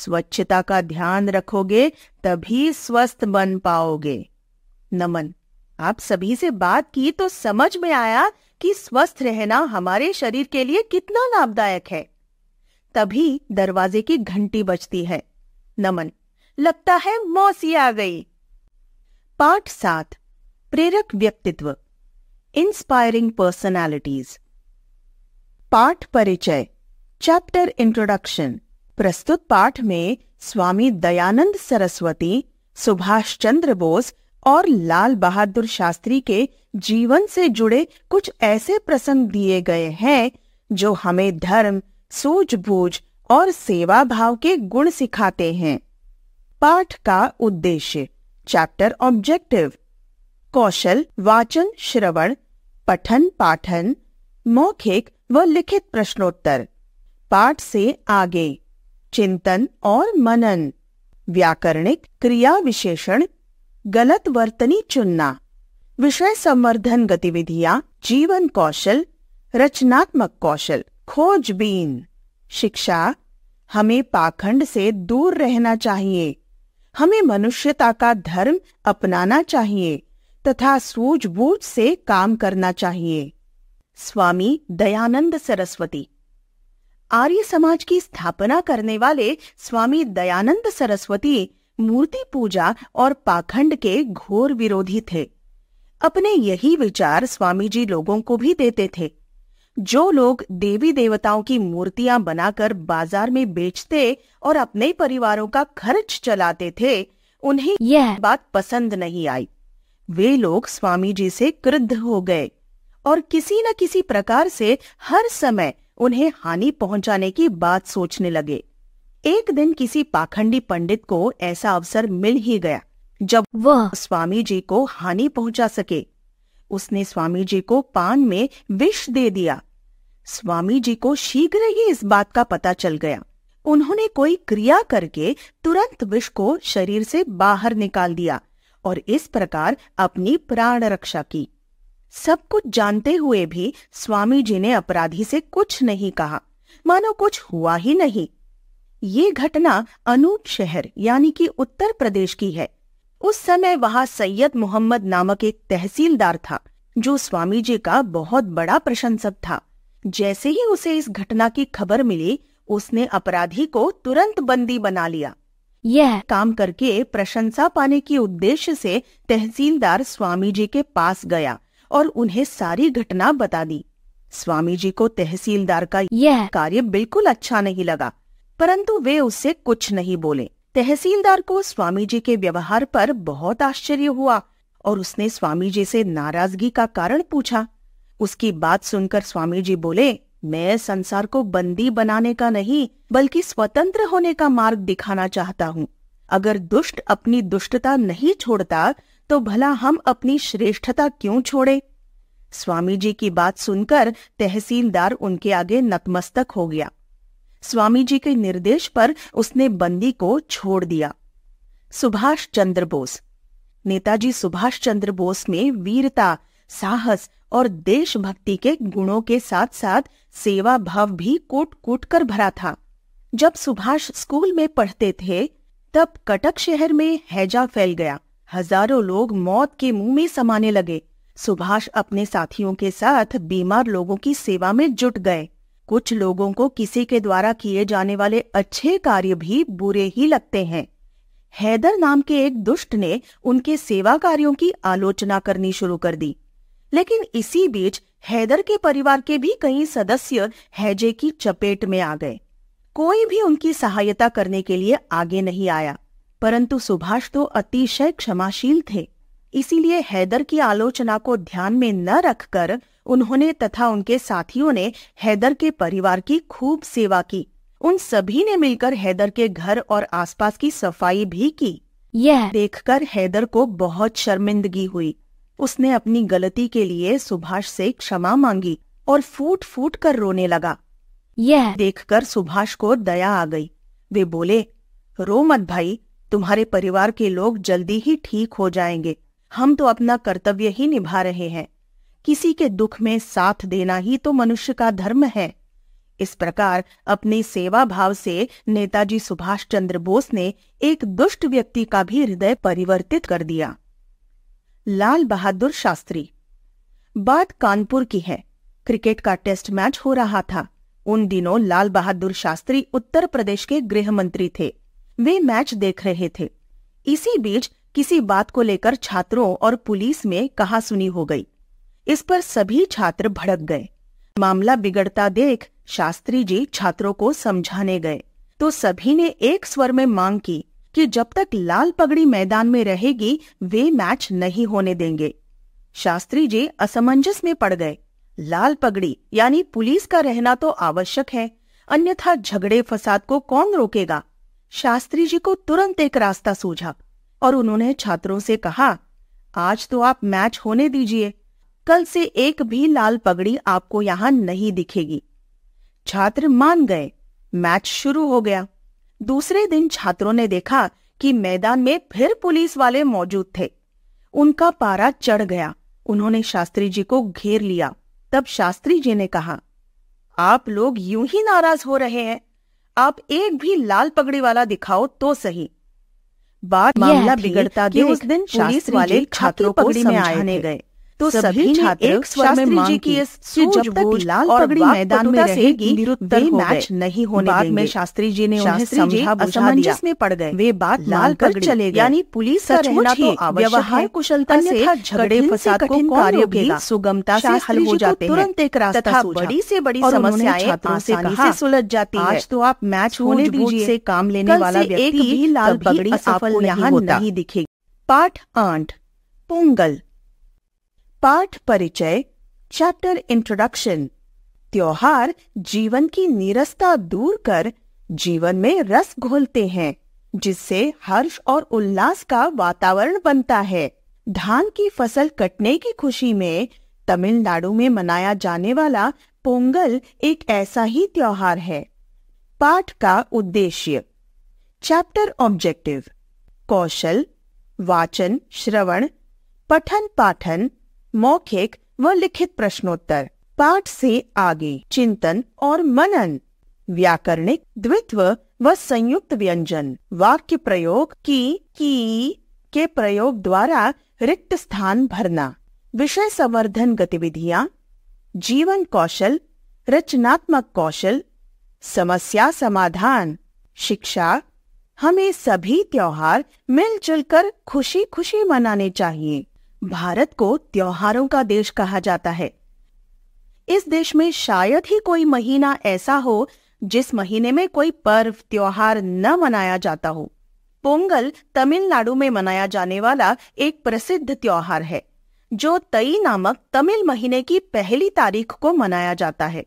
स्वच्छता का ध्यान रखोगे तभी स्वस्थ बन पाओगे नमन आप सभी से बात की तो समझ में आया कि स्वस्थ रहना हमारे शरीर के लिए कितना लाभदायक है तभी दरवाजे की घंटी बजती है नमन लगता है मौसी आ गई पाठ सात प्रेरक व्यक्तित्व इंस्पायरिंग पर्सनालिटीज पाठ परिचय चैप्टर इंट्रोडक्शन प्रस्तुत पाठ में स्वामी दयानंद सरस्वती सुभाष चंद्र बोस और लाल बहादुर शास्त्री के जीवन से जुड़े कुछ ऐसे प्रसंग दिए गए हैं जो हमें धर्म सूझबूझ और सेवा भाव के गुण सिखाते हैं पाठ का उद्देश्य चैप्टर ऑब्जेक्टिव कौशल वाचन श्रवण पठन पाठन मौखिक व लिखित प्रश्नोत्तर पाठ से आगे चिंतन और मनन व्याकरणिक क्रिया विशेषण गलत वर्तनी चुनना विषय संवर्धन गतिविधियां जीवन कौशल रचनात्मक कौशल खोजबीन शिक्षा हमें पाखंड से दूर रहना चाहिए हमें मनुष्यता का धर्म अपनाना चाहिए तथा सूझबूझ से काम करना चाहिए स्वामी दयानंद सरस्वती आर्य समाज की स्थापना करने वाले स्वामी दयानंद सरस्वती मूर्ति पूजा और पाखंड के घोर विरोधी थे अपने यही विचार स्वामी जी लोगों को भी देते थे जो लोग देवी देवताओं की मूर्तियां बनाकर बाजार में बेचते और अपने परिवारों का खर्च चलाते थे उन्हें यह बात पसंद नहीं आई वे लोग स्वामी जी से क्रुद्ध हो गए और किसी न किसी प्रकार से हर समय उन्हें हानि पहुंचाने की बात सोचने लगे एक दिन किसी पाखंडी पंडित को ऐसा अवसर मिल ही गया जब वह स्वामी जी को हानि पहुंचा सके उसने स्वामी जी को पान में विष दे दिया स्वामी जी को शीघ्र ही इस बात का पता चल गया उन्होंने कोई क्रिया करके तुरंत विष को शरीर से बाहर निकाल दिया और इस प्रकार अपनी प्राण रक्षा की सब कुछ जानते हुए भी स्वामी जी ने अपराधी से कुछ नहीं कहा मानो कुछ हुआ ही नहीं ये घटना अनूप शहर यानी कि उत्तर प्रदेश की है उस समय वहाँ सैयद मोहम्मद नामक एक तहसीलदार था जो स्वामी जी का बहुत बड़ा प्रशंसक था जैसे ही उसे इस घटना की खबर मिली उसने अपराधी को तुरंत बंदी बना लिया यह काम करके प्रशंसा पाने के उद्देश्य से तहसीलदार स्वामी जी के पास गया और उन्हें सारी घटना बता दी स्वामी जी को तहसीलदार का यह कार्य बिल्कुल अच्छा नहीं लगा परंतु वे उससे कुछ नहीं बोले तहसीलदार को स्वामी जी के व्यवहार पर बहुत आश्चर्य हुआ और उसने स्वामी जी से नाराजगी का कारण पूछा उसकी बात सुनकर स्वामी जी बोले मैं संसार को बंदी बनाने का नहीं बल्कि स्वतंत्र होने का मार्ग दिखाना चाहता हूँ अगर दुष्ट अपनी दुष्टता नहीं छोड़ता तो भला हम अपनी श्रेष्ठता क्यों छोड़े स्वामी जी की बात सुनकर तहसीलदार उनके आगे नतमस्तक हो गया स्वामी जी के निर्देश पर उसने बंदी को छोड़ दिया सुभाष चंद्र बोस नेताजी सुभाष चंद्र बोस में वीरता साहस और देशभक्ति के गुणों के साथ साथ सेवा भाव भी कूट कूट कर भरा था जब सुभाष स्कूल में पढ़ते थे तब कटक शहर में हैजा फैल गया हजारों लोग मौत के मुंह में समाने लगे सुभाष अपने साथियों के साथ बीमार लोगों की सेवा में जुट गए कुछ लोगों को किसी के द्वारा किए जाने वाले अच्छे कार्य भी बुरे ही लगते हैं हैदर नाम के एक दुष्ट ने उनके सेवा कार्यों की आलोचना करनी शुरू कर दी लेकिन इसी बीच हैदर के परिवार के भी कई सदस्य हैजे की चपेट में आ गए कोई भी उनकी सहायता करने के लिए आगे नहीं आया परंतु सुभाष तो अतिशय क्षमाशील थे इसीलिए हैदर की आलोचना को ध्यान में न रखकर उन्होंने तथा उनके साथियों ने हैदर के परिवार की खूब सेवा की उन सभी ने मिलकर हैदर के घर और आसपास की सफाई भी की यह देखकर हैदर को बहुत शर्मिंदगी हुई उसने अपनी गलती के लिए सुभाष से क्षमा मांगी और फूट फूट कर रोने लगा यह देखकर सुभाष को दया आ गई वे बोले रो मत भाई तुम्हारे परिवार के लोग जल्दी ही ठीक हो जाएंगे हम तो अपना कर्तव्य ही निभा रहे हैं किसी के दुख में साथ देना ही तो मनुष्य का धर्म है इस प्रकार अपने सेवा भाव से नेताजी सुभाष चंद्र बोस ने एक दुष्ट व्यक्ति का भी हृदय परिवर्तित कर दिया लाल बहादुर शास्त्री बात कानपुर की है क्रिकेट का टेस्ट मैच हो रहा था उन दिनों लाल बहादुर शास्त्री उत्तर प्रदेश के गृह मंत्री थे वे मैच देख रहे थे इसी बीच किसी बात को लेकर छात्रों और पुलिस में कहा सुनी हो गई इस पर सभी छात्र भड़क गए मामला बिगड़ता देख शास्त्री जी छात्रों को समझाने गए तो सभी ने एक स्वर में मांग की कि जब तक लाल पगड़ी मैदान में रहेगी वे मैच नहीं होने देंगे शास्त्री जी असमंजस में पड़ गए लाल पगड़ी यानी पुलिस का रहना तो आवश्यक है अन्यथा झगड़े फसाद को कौन रोकेगा शास्त्री जी को तुरंत एक रास्ता सूझा और उन्होंने छात्रों से कहा आज तो आप मैच होने दीजिए कल से एक भी लाल पगड़ी आपको यहाँ नहीं दिखेगी छात्र मान गए मैच शुरू हो गया दूसरे दिन छात्रों ने देखा कि मैदान में फिर पुलिस वाले मौजूद थे उनका पारा चढ़ गया उन्होंने शास्त्री जी को घेर लिया तब शास्त्री जी ने कहा आप लोग यूं ही नाराज हो रहे हैं आप एक भी लाल पगड़ी वाला दिखाओ तो सही बात मामला बिगड़ता उस दिन पुलिस वाले छात्रों पगड़ी में आने गए तो सभी छात्र एक स्वर में मांग की कि जब तक लाल पगड़ी मैदान में रहेगी निरुत्तर मैच नहीं होने बाद में शास्त्री जी ने उन्हें समझा बुझा दिया में पड़ गए वे बात लाल कर चले गए यानी पुलिस का रहना तो व्यवहार कुशलता से झगड़े फसाद को कार्य भी सुगमता से हल हो जाते हैं तुरंत एक रास्ता बड़ी से बड़ी समस्याएं छात्रों से कहा सुलझ जाती है आज तो आप मैच होने दीजिए से काम लेने वाला व्यक्ति लाल पगड़ी आपको यहाँ नहीं दिखेगी पाठ आठ पोंगल पाठ परिचय चैप्टर इंट्रोडक्शन त्योहार जीवन की नीरसता दूर कर जीवन में रस घोलते हैं जिससे हर्ष और उल्लास का वातावरण बनता है धान की फसल कटने की खुशी में तमिलनाडु में मनाया जाने वाला पोंगल एक ऐसा ही त्योहार है पाठ का उद्देश्य चैप्टर ऑब्जेक्टिव कौशल वाचन श्रवण पठन पाठन मौखिक व लिखित प्रश्नोत्तर पाठ से आगे चिंतन और मनन व्याकरणिक द्वित्व व संयुक्त व्यंजन वाक्य प्रयोग की की के प्रयोग द्वारा रिक्त स्थान भरना विषय संवर्धन गतिविधियां जीवन कौशल रचनात्मक कौशल समस्या समाधान शिक्षा हमें सभी त्योहार मिलजुल कर खुशी खुशी मनाने चाहिए भारत को त्योहारों का देश कहा जाता है इस देश में शायद ही कोई महीना ऐसा हो जिस महीने में कोई पर्व त्योहार न मनाया जाता हो पोंगल तमिलनाडु में मनाया जाने वाला एक प्रसिद्ध त्योहार है जो तई नामक तमिल महीने की पहली तारीख को मनाया जाता है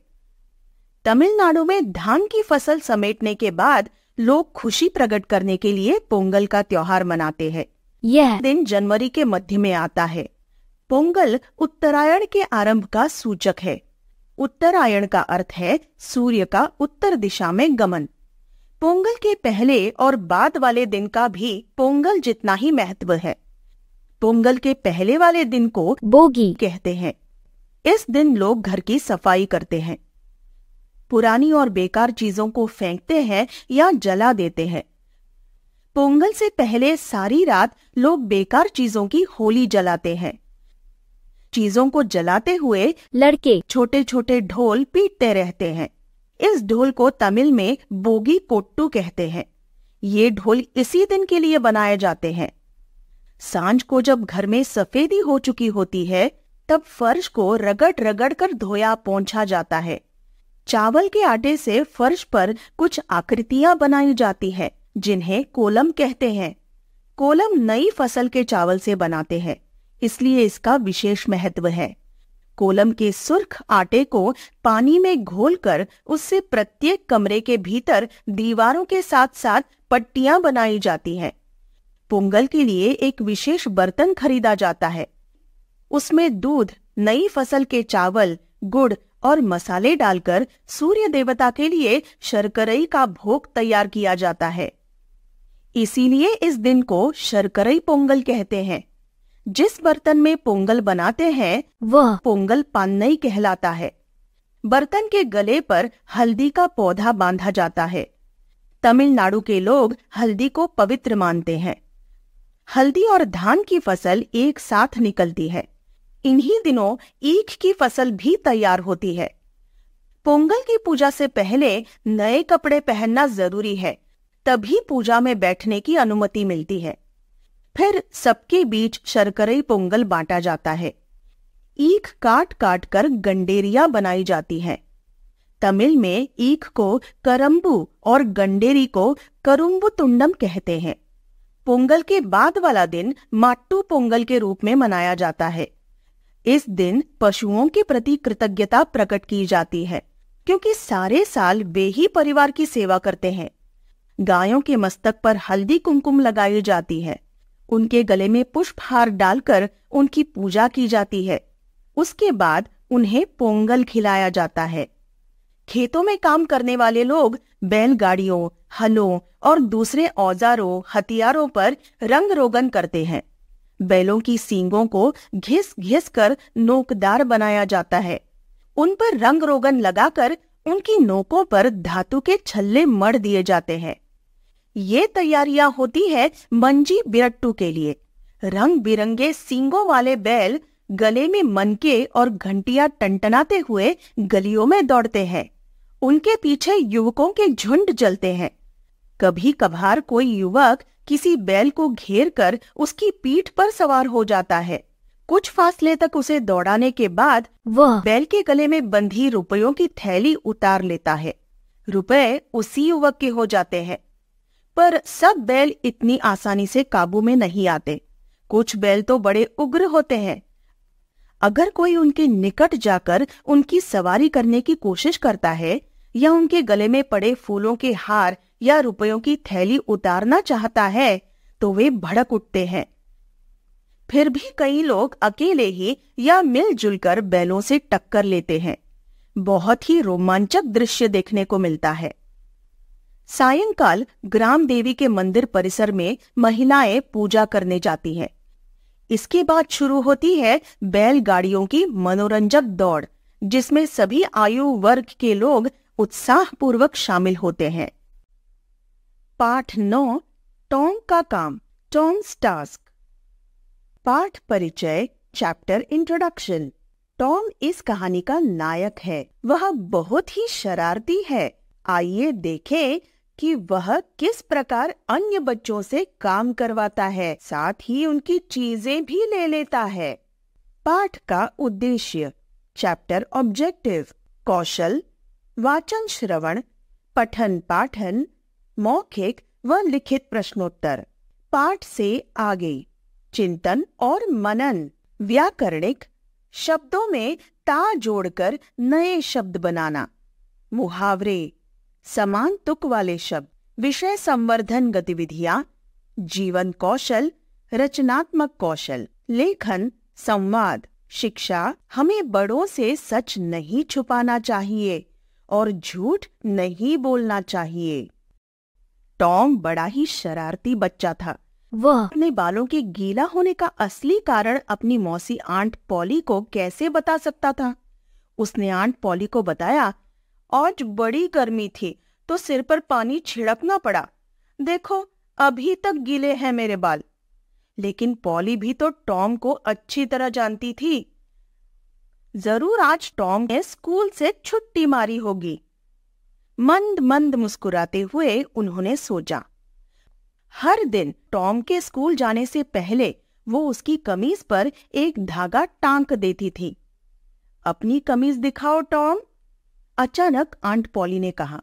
तमिलनाडु में धान की फसल समेटने के बाद लोग खुशी प्रकट करने के लिए पोंगल का त्योहार मनाते हैं यह दिन जनवरी के मध्य में आता है पोंगल उत्तरायण के आरंभ का सूचक है उत्तरायण का अर्थ है सूर्य का उत्तर दिशा में गमन पोंगल के पहले और बाद वाले दिन का भी पोंगल जितना ही महत्व है पोंगल के पहले वाले दिन को बोगी कहते हैं इस दिन लोग घर की सफाई करते हैं पुरानी और बेकार चीजों को फेंकते हैं या जला देते हैं पोंगल से पहले सारी रात लोग बेकार चीजों की होली जलाते हैं चीजों को जलाते हुए लड़के छोटे छोटे ढोल पीटते रहते हैं इस ढोल को तमिल में बोगी कोट्टू कहते हैं ये ढोल इसी दिन के लिए बनाए जाते हैं सांझ को जब घर में सफेदी हो चुकी होती है तब फर्श को रगड़ रगड़ कर धोया पोंछा जाता है चावल के आटे से फर्श पर कुछ आकृतियां बनाई जाती है जिन्हें कोलम कहते हैं कोलम नई फसल के चावल से बनाते हैं इसलिए इसका विशेष महत्व है कोलम के सुर्ख आटे को पानी में घोलकर उससे प्रत्येक कमरे के भीतर दीवारों के साथ साथ पट्टियां बनाई जाती हैं। पोंगल के लिए एक विशेष बर्तन खरीदा जाता है उसमें दूध नई फसल के चावल गुड़ और मसाले डालकर सूर्य देवता के लिए शर्करई का भोग तैयार किया जाता है इसीलिए इस दिन को शर्करई पोंगल कहते हैं जिस बर्तन में पोंगल बनाते हैं वह पोंगल पानई कहलाता है बर्तन के गले पर हल्दी का पौधा बांधा जाता है तमिलनाडु के लोग हल्दी को पवित्र मानते हैं हल्दी और धान की फसल एक साथ निकलती है इन्हीं दिनों ईख की फसल भी तैयार होती है पोंगल की पूजा से पहले नए कपड़े पहनना जरूरी है तभी पूजा में बैठने की अनुमति मिलती है फिर सबके बीच शर्करई पोंगल बांटा जाता है ईख काट काट कर गंडेरिया बनाई जाती है तमिल में ईख को करम्बू और गंडेरी को करुम्बु तुंडम कहते हैं पोंगल के बाद वाला दिन माट्टू पोंगल के रूप में मनाया जाता है इस दिन पशुओं के प्रति कृतज्ञता प्रकट की जाती है क्योंकि सारे साल वे ही परिवार की सेवा करते हैं गायों के मस्तक पर हल्दी कुमकुम लगाई जाती है उनके गले में पुष्प हार डालकर उनकी पूजा की जाती है उसके बाद उन्हें पोंगल खिलाया जाता है खेतों में काम करने वाले लोग बैलगाड़ियों हलों और दूसरे औजारों हथियारों पर रंग रोगन करते हैं बैलों की सींगों को घिस घिस कर नोकदार बनाया जाता है उन पर रंग रोगन लगाकर उनकी नोकों पर धातु के छल्ले मढ़ दिए जाते हैं ये तैयारियां होती है मंजी बिरट्टू के लिए रंग बिरंगे सींगों वाले बैल गले में मनके और घंटिया टनटनाते हुए गलियों में दौड़ते हैं उनके पीछे युवकों के झुंड जलते हैं कभी कभार कोई युवक किसी बैल को घेर कर उसकी पीठ पर सवार हो जाता है कुछ फासले तक उसे दौड़ाने के बाद वह बैल के गले में बंधी रुपयों की थैली उतार लेता है रुपए उसी युवक के हो जाते हैं पर सब बैल इतनी आसानी से काबू में नहीं आते कुछ बैल तो बड़े उग्र होते हैं अगर कोई उनके निकट जाकर उनकी सवारी करने की कोशिश करता है या उनके गले में पड़े फूलों के हार या रुपयों की थैली उतारना चाहता है तो वे भड़क उठते हैं फिर भी कई लोग अकेले ही या मिलजुल कर बैलों से टक्कर लेते हैं बहुत ही रोमांचक दृश्य देखने को मिलता है सायंकाल ग्राम देवी के मंदिर परिसर में महिलाएं पूजा करने जाती हैं इसके बाद शुरू होती है बैलगाड़ियों की मनोरंजक दौड़ जिसमें सभी आयु वर्ग के लोग उत्साहपूर्वक शामिल होते हैं पाठ नौ टोंग का काम टोंग्स टास्क पाठ परिचय चैप्टर इंट्रोडक्शन टॉम इस कहानी का नायक है वह बहुत ही शरारती है आइए देखें कि वह किस प्रकार अन्य बच्चों से काम करवाता है साथ ही उनकी चीजें भी ले लेता है पाठ का उद्देश्य चैप्टर ऑब्जेक्टिव कौशल वाचन श्रवण पठन पाठन मौखिक व लिखित प्रश्नोत्तर पाठ से आगे चिंतन और मनन व्याकरणिक शब्दों में ता जोड़कर नए शब्द बनाना मुहावरे समान तुक वाले शब्द विषय संवर्धन गतिविधियां जीवन कौशल रचनात्मक कौशल लेखन संवाद शिक्षा हमें बड़ों से सच नहीं छुपाना चाहिए और झूठ नहीं बोलना चाहिए टॉम बड़ा ही शरारती बच्चा था वह अपने बालों के गीला होने का असली कारण अपनी मौसी आंट पॉली को कैसे बता सकता था उसने आंट पॉली को बताया आज बड़ी गर्मी थी तो सिर पर पानी छिड़कना पड़ा देखो अभी तक गीले हैं मेरे बाल लेकिन पॉली भी तो टॉम को अच्छी तरह जानती थी जरूर आज टॉम ने स्कूल से छुट्टी मारी होगी मंद मंद मुस्कुराते हुए उन्होंने सोचा हर दिन टॉम के स्कूल जाने से पहले वो उसकी कमीज पर एक धागा टांक देती थी अपनी कमीज दिखाओ टॉम अचानक आंट पॉली ने कहा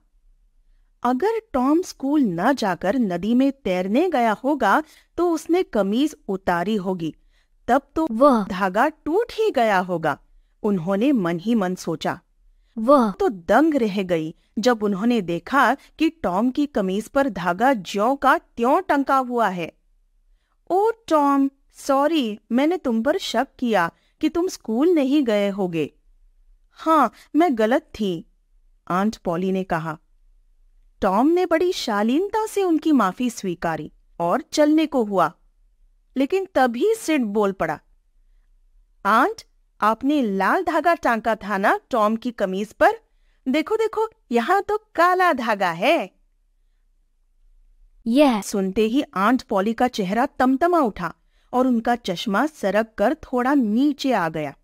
अगर टॉम स्कूल न जाकर नदी में तैरने गया होगा तो उसने कमीज उतारी होगी तब तो वह धागा टूट ही गया होगा उन्होंने मन ही मन सोचा वह तो दंग रह गई जब उन्होंने देखा कि टॉम की कमीज पर धागा ज्यो का त्यों टंका हुआ है ओ टॉम सॉरी मैंने तुम पर शक किया कि तुम स्कूल नहीं गए होगे हाँ मैं गलत थी आंट पॉली ने कहा टॉम ने बड़ी शालीनता से उनकी माफी स्वीकारी और चलने को हुआ लेकिन तभी सिड बोल पड़ा आंट आपने लाल धागा टांका था ना टॉम की कमीज पर देखो देखो यहां तो काला धागा है यह सुनते ही आंट पॉली का चेहरा तमतमा उठा और उनका चश्मा सरक कर थोड़ा नीचे आ गया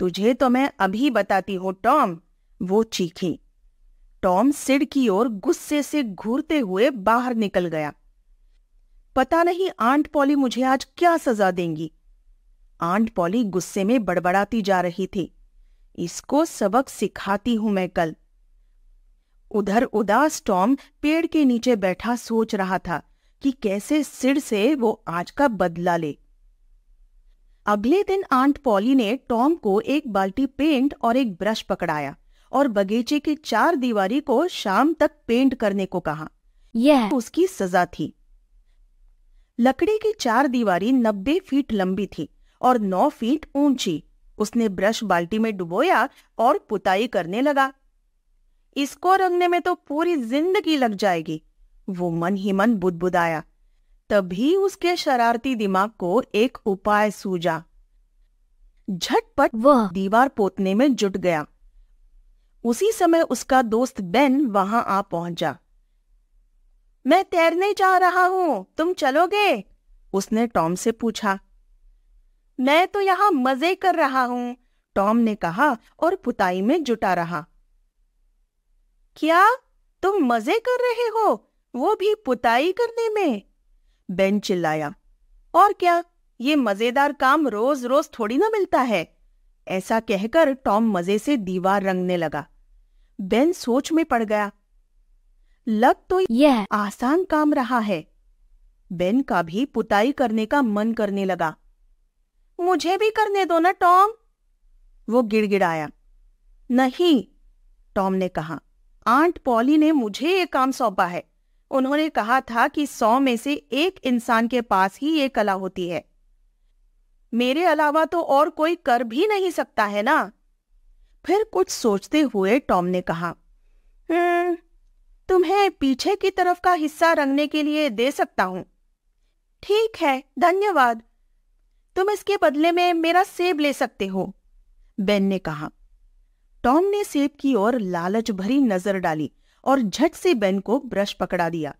तुझे तो मैं अभी बताती हूं टॉम वो चीखी टॉम सिड की ओर गुस्से से घूरते हुए बाहर निकल गया पता नहीं आंट पॉली मुझे आज क्या सजा देंगी आंट पॉली गुस्से में बड़बड़ाती जा रही थी इसको सबक सिखाती हूं मैं कल उधर उदास टॉम पेड़ के नीचे बैठा सोच रहा था कि कैसे सिर से वो आज का बदला ले अगले दिन आंट पॉली ने टॉम को एक बाल्टी पेंट और एक ब्रश पकड़ाया और बगीचे की चार दीवारी को शाम तक पेंट करने को कहा यह उसकी सजा थी लकड़ी की चार दीवारी नब्बे फीट लंबी थी और नौ फीट ऊंची उसने ब्रश बाल्टी में डुबोया और पुताई करने लगा इसको रंगने में तो पूरी जिंदगी लग जाएगी वो मन ही मन बुदबुदाया तभी उसके शरारती दिमाग को एक उपाय सूझा झटपट वह दीवार पोतने में जुट गया उसी समय उसका दोस्त बेन वहां आ पहुंचा मैं तैरने जा रहा हूं तुम चलोगे उसने टॉम से पूछा मैं तो यहां मजे कर रहा हूं टॉम ने कहा और पुताई में जुटा रहा क्या तुम मजे कर रहे हो वो भी पुताई करने में बेन चिल्लाया और क्या ये मजेदार काम रोज रोज थोड़ी ना मिलता है ऐसा कहकर टॉम मजे से दीवार रंगने लगा बेन सोच में पड़ गया लग तो यह आसान काम रहा है बेन का भी पुताई करने का मन करने लगा मुझे भी करने दो ना टॉम वो गिड़गिड़ाया नहीं टॉम ने कहा आंट पॉली ने मुझे ये काम सौंपा है उन्होंने कहा था कि सौ में से एक इंसान के पास ही ये कला होती है मेरे अलावा तो और कोई कर भी नहीं सकता है ना फिर कुछ सोचते हुए टॉम ने कहा हम्म, तुम्हें पीछे की तरफ का हिस्सा रंगने के लिए दे सकता हूं ठीक है धन्यवाद तुम इसके बदले में मेरा सेब ले सकते हो बेन ने कहा टॉम ने सेब की ओर लालच भरी नजर डाली और झट से बेन को ब्रश पकड़ा दिया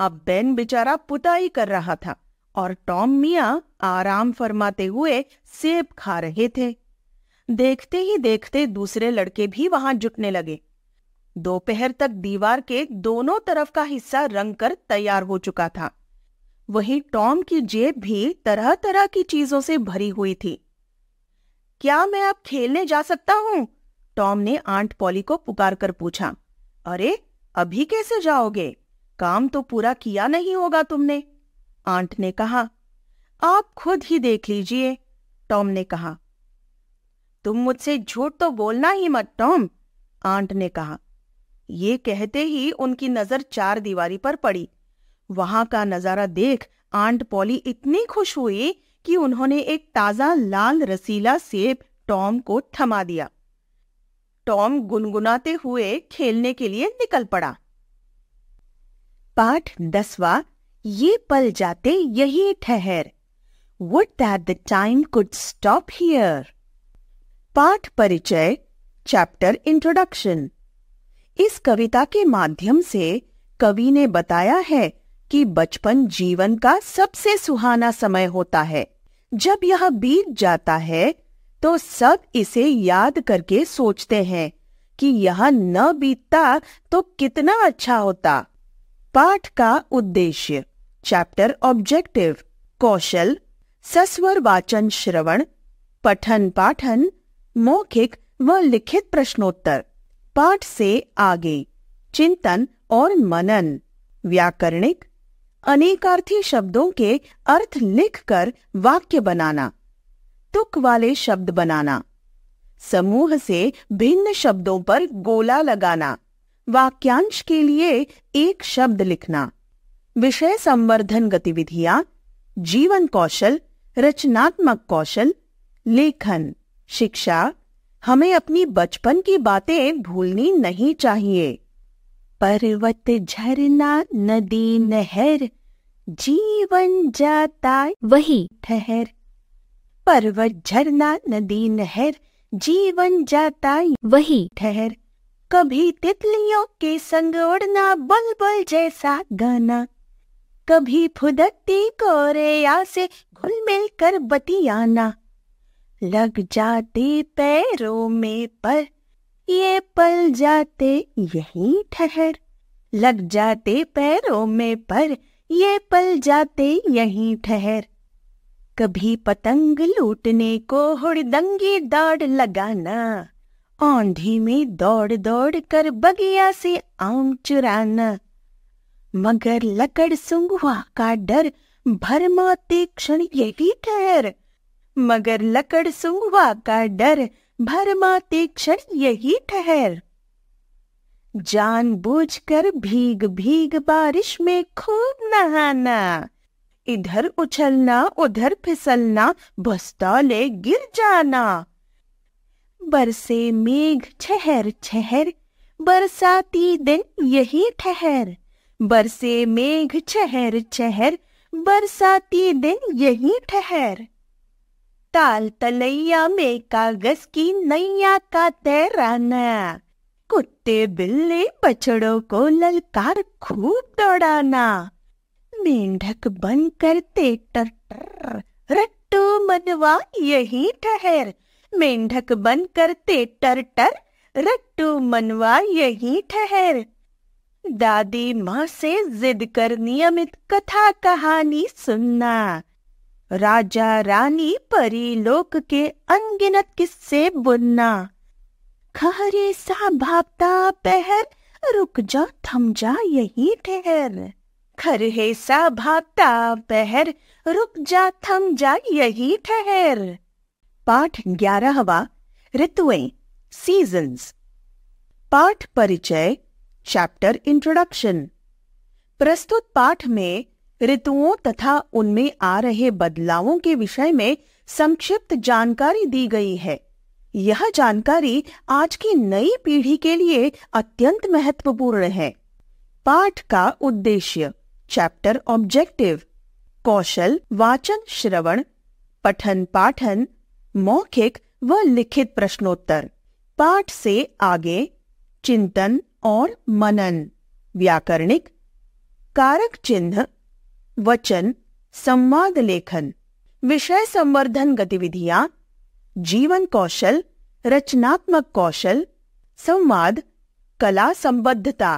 अब बेन बेचारा पुताई कर रहा था और टॉम मिया आराम फरमाते हुए सेब खा रहे थे देखते ही देखते दूसरे लड़के भी वहां जुटने लगे दोपहर तक दीवार के दोनों तरफ का हिस्सा रंग कर तैयार हो चुका था वहीं टॉम की जेब भी तरह तरह की चीजों से भरी हुई थी क्या मैं अब खेलने जा सकता हूं टॉम ने आंट पॉली को पुकार कर पूछा अरे अभी कैसे जाओगे काम तो पूरा किया नहीं होगा तुमने आंट ने कहा आप खुद ही देख लीजिए टॉम ने कहा तुम मुझसे झूठ तो बोलना ही मत टॉम आंट ने कहा ये कहते ही उनकी नजर चार दीवारी पर पड़ी वहां का नजारा देख आंट पॉली इतनी खुश हुई कि उन्होंने एक ताजा लाल रसीला सेब टॉम को थमा दिया टॉम गुनगुनाते हुए खेलने के लिए निकल पड़ा पाठ दसवा ये पल जाते यही ठहर would that the time could stop here पाठ परिचय चैप्टर इंट्रोडक्शन इस कविता के माध्यम से कवि ने बताया है कि बचपन जीवन का सबसे सुहाना समय होता है जब यह बीत जाता है तो सब इसे याद करके सोचते हैं कि यह न बीतता तो कितना अच्छा होता पाठ का उद्देश्य चैप्टर ऑब्जेक्टिव कौशल सस्वर वाचन श्रवण पठन पाठन मौखिक व लिखित प्रश्नोत्तर पाठ से आगे चिंतन और मनन व्याकरणिक अनेकार्थी शब्दों के अर्थ लिखकर वाक्य बनाना तुक वाले शब्द बनाना समूह से भिन्न शब्दों पर गोला लगाना वाक्यांश के लिए एक शब्द लिखना विषय संवर्धन गतिविधियां जीवन कौशल रचनात्मक कौशल लेखन शिक्षा हमें अपनी बचपन की बातें भूलनी नहीं चाहिए पर्वत झरना नदी नहर जीवन जाता वही ठहर पर्वत झरना नदी नहर जीवन जाता वही ठहर कभी तितलियों के संग उड़ना बलबल जैसा गाना कभी फुदकती या से घुल मिल कर बतियाना लग जाते पैरों में पर ये पल जाते यही ठहर लग जाते पैरों में पर ये पल जाते यही ठहर कभी पतंग लूटने को हुड़दंगी दौड़ लगाना औंधी में दौड़ दौड़ कर बगिया से आम चुराना मगर लकड़ सुंगवा का डर भरमा तीक्षण यही ठहर मगर लकड़ सुंगवा का डर भरमा तीक्षण यही ठहर जान बूझ कर भीग भीग बारिश में खूब नहाना इधर उछलना उधर फिसलना बस्ताले गिर जाना बरसे मेघ छहर छहर बरसाती दिन यही ठहर बरसे मेघ छहर छहर बरसाती दिन यही ठहर ताल तलैया में कागज की नैया का तैराना कुत्ते बिल्ली बछड़ों को ललकार खूब दौड़ाना मेंढक बन करते टर टर रट्टू मनवा यही ठहर मेंढक बन करते टर टर रट्टू मनवा यही ठहर दादी माँ से जिद कर नियमित कथा कहानी सुनना राजा रानी परी लोक के अनगिनत किस्से बुनना खहरे सा भापता पहर रुक जा थम जा यही ठहर खर है सा भागता बहर रुक जा थम जा यही ठहर पाठ ग्यारहवा ऋतुएं सीजन्स पाठ परिचय चैप्टर इंट्रोडक्शन प्रस्तुत पाठ में ऋतुओं तथा उनमें आ रहे बदलावों के विषय में संक्षिप्त जानकारी दी गई है यह जानकारी आज की नई पीढ़ी के लिए अत्यंत महत्वपूर्ण है पाठ का उद्देश्य चैप्टर ऑब्जेक्टिव कौशल वाचन श्रवण पठन पाठन मौखिक व लिखित प्रश्नोत्तर पाठ से आगे चिंतन और मनन व्याकरणिक कारक चिन्ह वचन संवाद लेखन विषय संवर्धन गतिविधियां जीवन कौशल रचनात्मक कौशल संवाद कला संबद्धता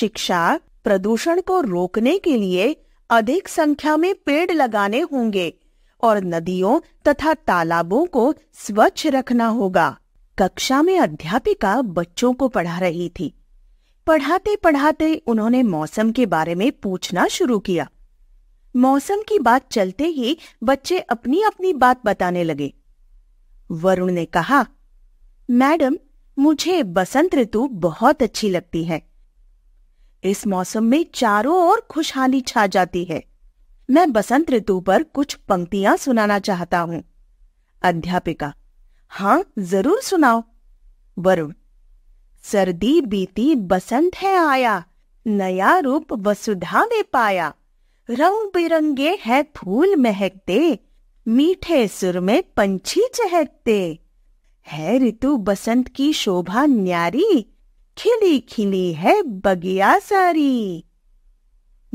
शिक्षा प्रदूषण को रोकने के लिए अधिक संख्या में पेड़ लगाने होंगे और नदियों तथा तालाबों को स्वच्छ रखना होगा कक्षा में अध्यापिका बच्चों को पढ़ा रही थी पढ़ाते पढ़ाते उन्होंने मौसम के बारे में पूछना शुरू किया मौसम की बात चलते ही बच्चे अपनी अपनी बात बताने लगे वरुण ने कहा मैडम मुझे बसंत ऋतु बहुत अच्छी लगती है इस मौसम में चारों ओर खुशहाली छा जाती है मैं बसंत ऋतु पर कुछ पंक्तियां सुनाना चाहता हूं अध्यापिका हाँ जरूर सुनाओ वरुण सर्दी बीती बसंत है आया नया रूप वसुधा में पाया रंग बिरंगे है फूल महकते मीठे सुर में पंछी चहकते है ऋतु बसंत की शोभा न्यारी खिली खिली है बगिया सारी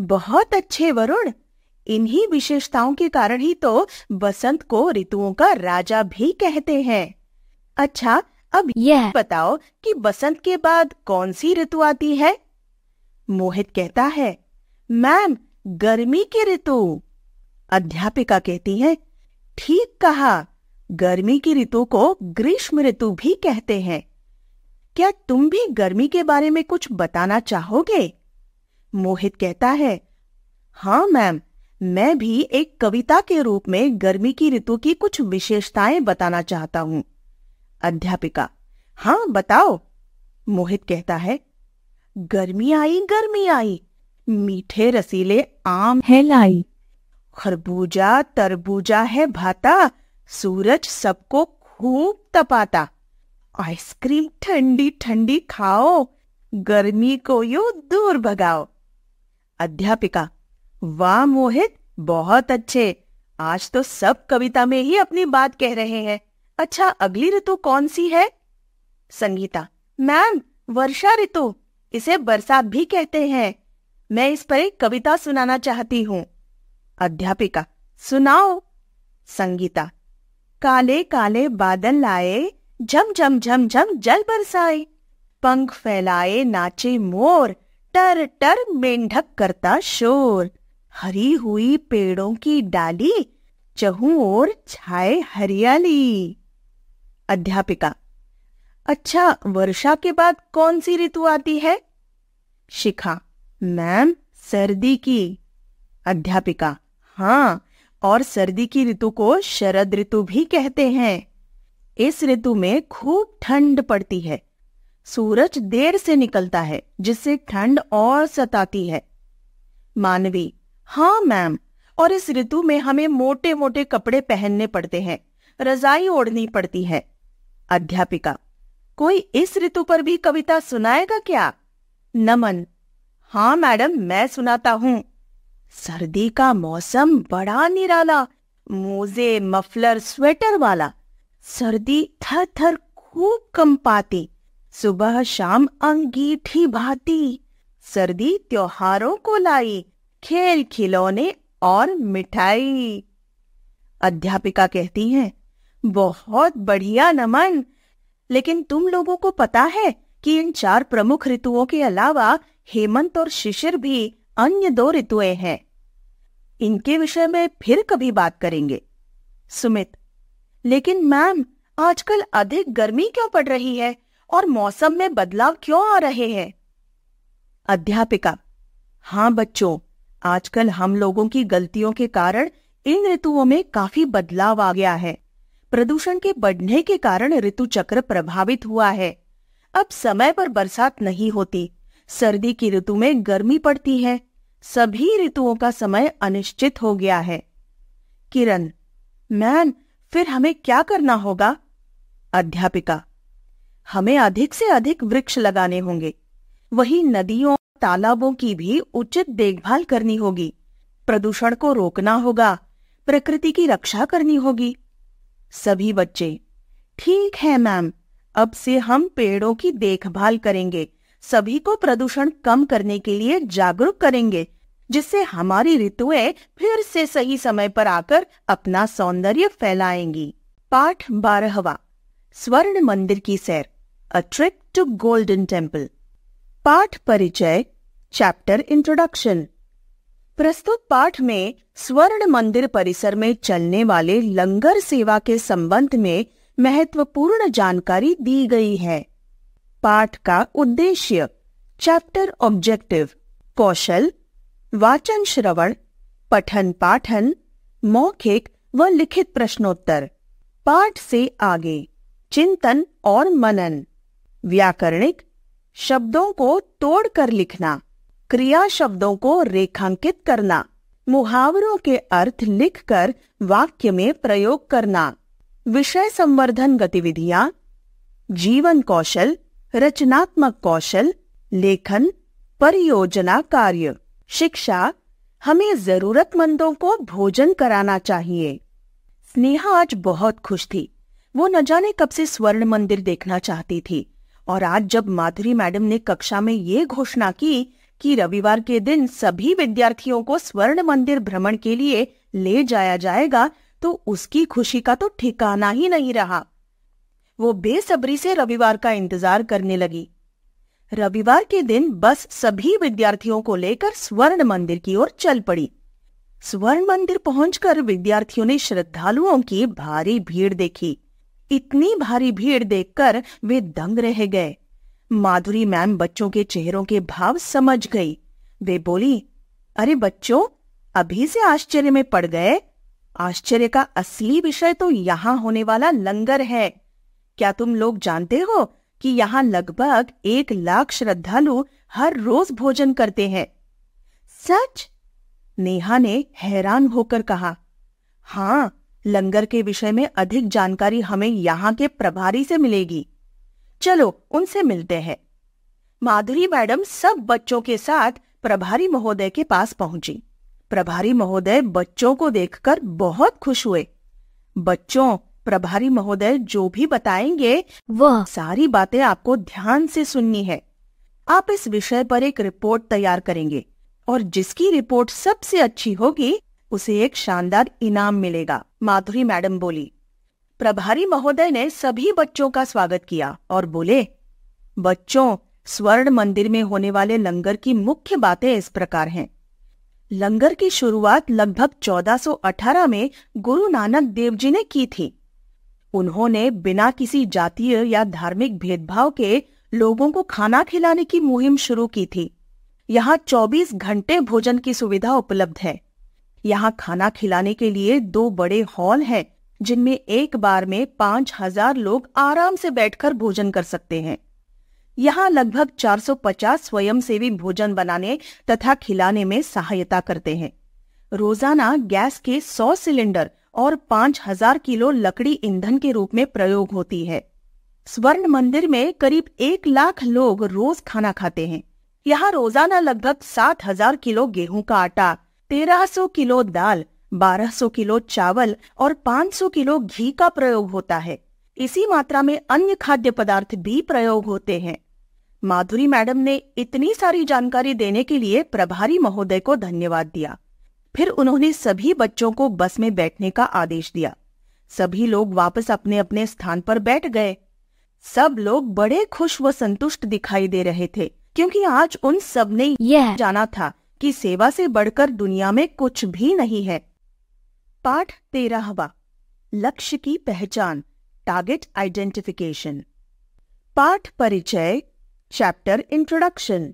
बहुत अच्छे वरुण इन्हीं विशेषताओं के कारण ही तो बसंत को ऋतुओं का राजा भी कहते हैं अच्छा अब यह बताओ कि बसंत के बाद कौन सी ऋतु आती है मोहित कहता है मैम गर्मी की ऋतु अध्यापिका कहती है ठीक कहा गर्मी की ऋतु को ग्रीष्म ऋतु भी कहते हैं क्या तुम भी गर्मी के बारे में कुछ बताना चाहोगे मोहित कहता है हाँ मैम मैं भी एक कविता के रूप में गर्मी की ऋतु की कुछ विशेषताएं बताना चाहता हूँ अध्यापिका हाँ बताओ मोहित कहता है गर्मी आई गर्मी आई मीठे रसीले आम है लाई खरबूजा तरबूजा है भाता सूरज सबको खूब तपाता आइसक्रीम ठंडी ठंडी खाओ गर्मी को यो दूर भगाओ अध्यापिका वाह मोहित बहुत अच्छे आज तो सब कविता में ही अपनी बात कह रहे हैं अच्छा अगली ऋतु कौन सी है संगीता मैम वर्षा ऋतु इसे बरसात भी कहते हैं मैं इस पर एक कविता सुनाना चाहती हूँ अध्यापिका सुनाओ संगीता काले काले बादल लाए झम झम झम झम जल बरसाए पंख फैलाए नाचे मोर टर टर मेंढक करता शोर हरी हुई पेड़ों की डाली चहू और छाए हरियाली अध्यापिका अच्छा वर्षा के बाद कौन सी ऋतु आती है शिखा मैम सर्दी की अध्यापिका हाँ और सर्दी की ऋतु को शरद ऋतु भी कहते हैं इस ऋतु में खूब ठंड पड़ती है सूरज देर से निकलता है जिससे ठंड और सताती है मानवी हाँ मैम और इस ऋतु में हमें मोटे मोटे कपड़े पहनने पड़ते हैं रजाई ओढ़नी पड़ती है अध्यापिका कोई इस ऋतु पर भी कविता सुनाएगा क्या नमन हाँ मैडम मैं सुनाता हूँ सर्दी का मौसम बड़ा निराला मोजे मफलर स्वेटर वाला सर्दी थर थर खूब कंपाती सुबह शाम अंगीठी भाती सर्दी त्योहारों को लाई खेल खिलौने और मिठाई अध्यापिका कहती हैं बहुत बढ़िया नमन लेकिन तुम लोगों को पता है कि इन चार प्रमुख ऋतुओं के अलावा हेमंत और शिशिर भी अन्य दो ऋतुएं हैं इनके विषय में फिर कभी बात करेंगे सुमित लेकिन मैम आजकल अधिक गर्मी क्यों पड़ रही है और मौसम में बदलाव क्यों आ रहे हैं अध्यापिका हाँ बच्चों आजकल हम लोगों की गलतियों के कारण इन ऋतुओं में काफी बदलाव आ गया है प्रदूषण के बढ़ने के कारण ऋतु चक्र प्रभावित हुआ है अब समय पर बरसात नहीं होती सर्दी की ऋतु में गर्मी पड़ती है सभी ऋतुओं का समय अनिश्चित हो गया है किरण मैम फिर हमें क्या करना होगा अध्यापिका हमें अधिक से अधिक वृक्ष लगाने होंगे वही नदियों तालाबों की भी उचित देखभाल करनी होगी प्रदूषण को रोकना होगा प्रकृति की रक्षा करनी होगी सभी बच्चे ठीक है मैम अब से हम पेड़ों की देखभाल करेंगे सभी को प्रदूषण कम करने के लिए जागरूक करेंगे जिससे हमारी ऋतुएं फिर से सही समय पर आकर अपना सौंदर्य फैलाएंगी पाठ बारहवा स्वर्ण मंदिर की सैर a trip to Golden Temple पाठ परिचय चैप्टर इंट्रोडक्शन प्रस्तुत पाठ में स्वर्ण मंदिर परिसर में चलने वाले लंगर सेवा के संबंध में महत्वपूर्ण जानकारी दी गई है पाठ का उद्देश्य चैप्टर ऑब्जेक्टिव कौशल वाचन श्रवण पठन पाठन मौखिक व लिखित प्रश्नोत्तर पाठ से आगे चिंतन और मनन व्याकरणिक शब्दों को तोड़कर लिखना क्रिया शब्दों को रेखांकित करना मुहावरों के अर्थ लिखकर वाक्य में प्रयोग करना विषय संवर्धन गतिविधियां जीवन कौशल रचनात्मक कौशल लेखन परियोजना कार्य शिक्षा हमें जरूरतमंदों को भोजन कराना चाहिए स्नेहा आज बहुत खुश थी वो न जाने कब से स्वर्ण मंदिर देखना चाहती थी और आज जब माधुरी मैडम ने कक्षा में ये घोषणा की कि रविवार के दिन सभी विद्यार्थियों को स्वर्ण मंदिर भ्रमण के लिए ले जाया जाएगा तो उसकी खुशी का तो ठिकाना ही नहीं रहा वो बेसब्री से रविवार का इंतजार करने लगी रविवार के दिन बस सभी विद्यार्थियों को लेकर स्वर्ण मंदिर की ओर चल पड़ी स्वर्ण मंदिर पहुंचकर विद्यार्थियों ने श्रद्धालुओं की भारी भीड़ देखी इतनी भारी भीड़ देखकर वे दंग रह गए माधुरी मैम बच्चों के चेहरों के भाव समझ गई वे बोली अरे बच्चों अभी से आश्चर्य में पड़ गए आश्चर्य का असली विषय तो यहाँ होने वाला लंगर है क्या तुम लोग जानते हो कि यहाँ लगभग एक लाख श्रद्धालु हर रोज भोजन करते हैं सच नेहा ने हैरान होकर कहा हाँ लंगर के विषय में अधिक जानकारी हमें यहाँ के प्रभारी से मिलेगी चलो उनसे मिलते हैं माधुरी मैडम सब बच्चों के साथ प्रभारी महोदय के पास पहुंची प्रभारी महोदय बच्चों को देखकर बहुत खुश हुए बच्चों प्रभारी महोदय जो भी बताएंगे वह सारी बातें आपको ध्यान से सुननी है आप इस विषय पर एक रिपोर्ट तैयार करेंगे और जिसकी रिपोर्ट सबसे अच्छी होगी उसे एक शानदार इनाम मिलेगा माधुरी मैडम बोली प्रभारी महोदय ने सभी बच्चों का स्वागत किया और बोले बच्चों स्वर्ण मंदिर में होने वाले लंगर की मुख्य बातें इस प्रकार हैं लंगर की शुरुआत लगभग 1418 में गुरु नानक देव जी ने की थी उन्होंने बिना किसी जातीय या धार्मिक भेदभाव के लोगों को खाना खिलाने की मुहिम शुरू की थी यहाँ 24 घंटे भोजन की सुविधा उपलब्ध है यहाँ खाना खिलाने के लिए दो बड़े हॉल हैं जिनमें एक बार में पांच हजार लोग आराम से बैठकर भोजन कर सकते हैं यहाँ लगभग 450 स्वयंसेवी भोजन बनाने तथा खिलाने में सहायता करते हैं रोजाना गैस के 100 सिलेंडर और 5000 किलो लकड़ी ईंधन के रूप में प्रयोग होती है स्वर्ण मंदिर में करीब एक लाख लोग रोज खाना खाते हैं यहाँ रोजाना लगभग सात हजार किलो गेहूं का आटा 1300 किलो दाल 1200 किलो चावल और 500 किलो घी का प्रयोग होता है इसी मात्रा में अन्य खाद्य पदार्थ भी प्रयोग होते हैं माधुरी मैडम ने इतनी सारी जानकारी देने के लिए प्रभारी महोदय को धन्यवाद दिया फिर उन्होंने सभी बच्चों को बस में बैठने का आदेश दिया सभी लोग वापस अपने अपने स्थान पर बैठ गए सब लोग बड़े खुश व संतुष्ट दिखाई दे रहे थे क्योंकि आज उन सब ने यह जाना था कि सेवा से बढ़कर दुनिया में कुछ भी नहीं है पाठ हवा लक्ष्य की पहचान टारगेट आइडेंटिफिकेशन पाठ परिचय चैप्टर इंट्रोडक्शन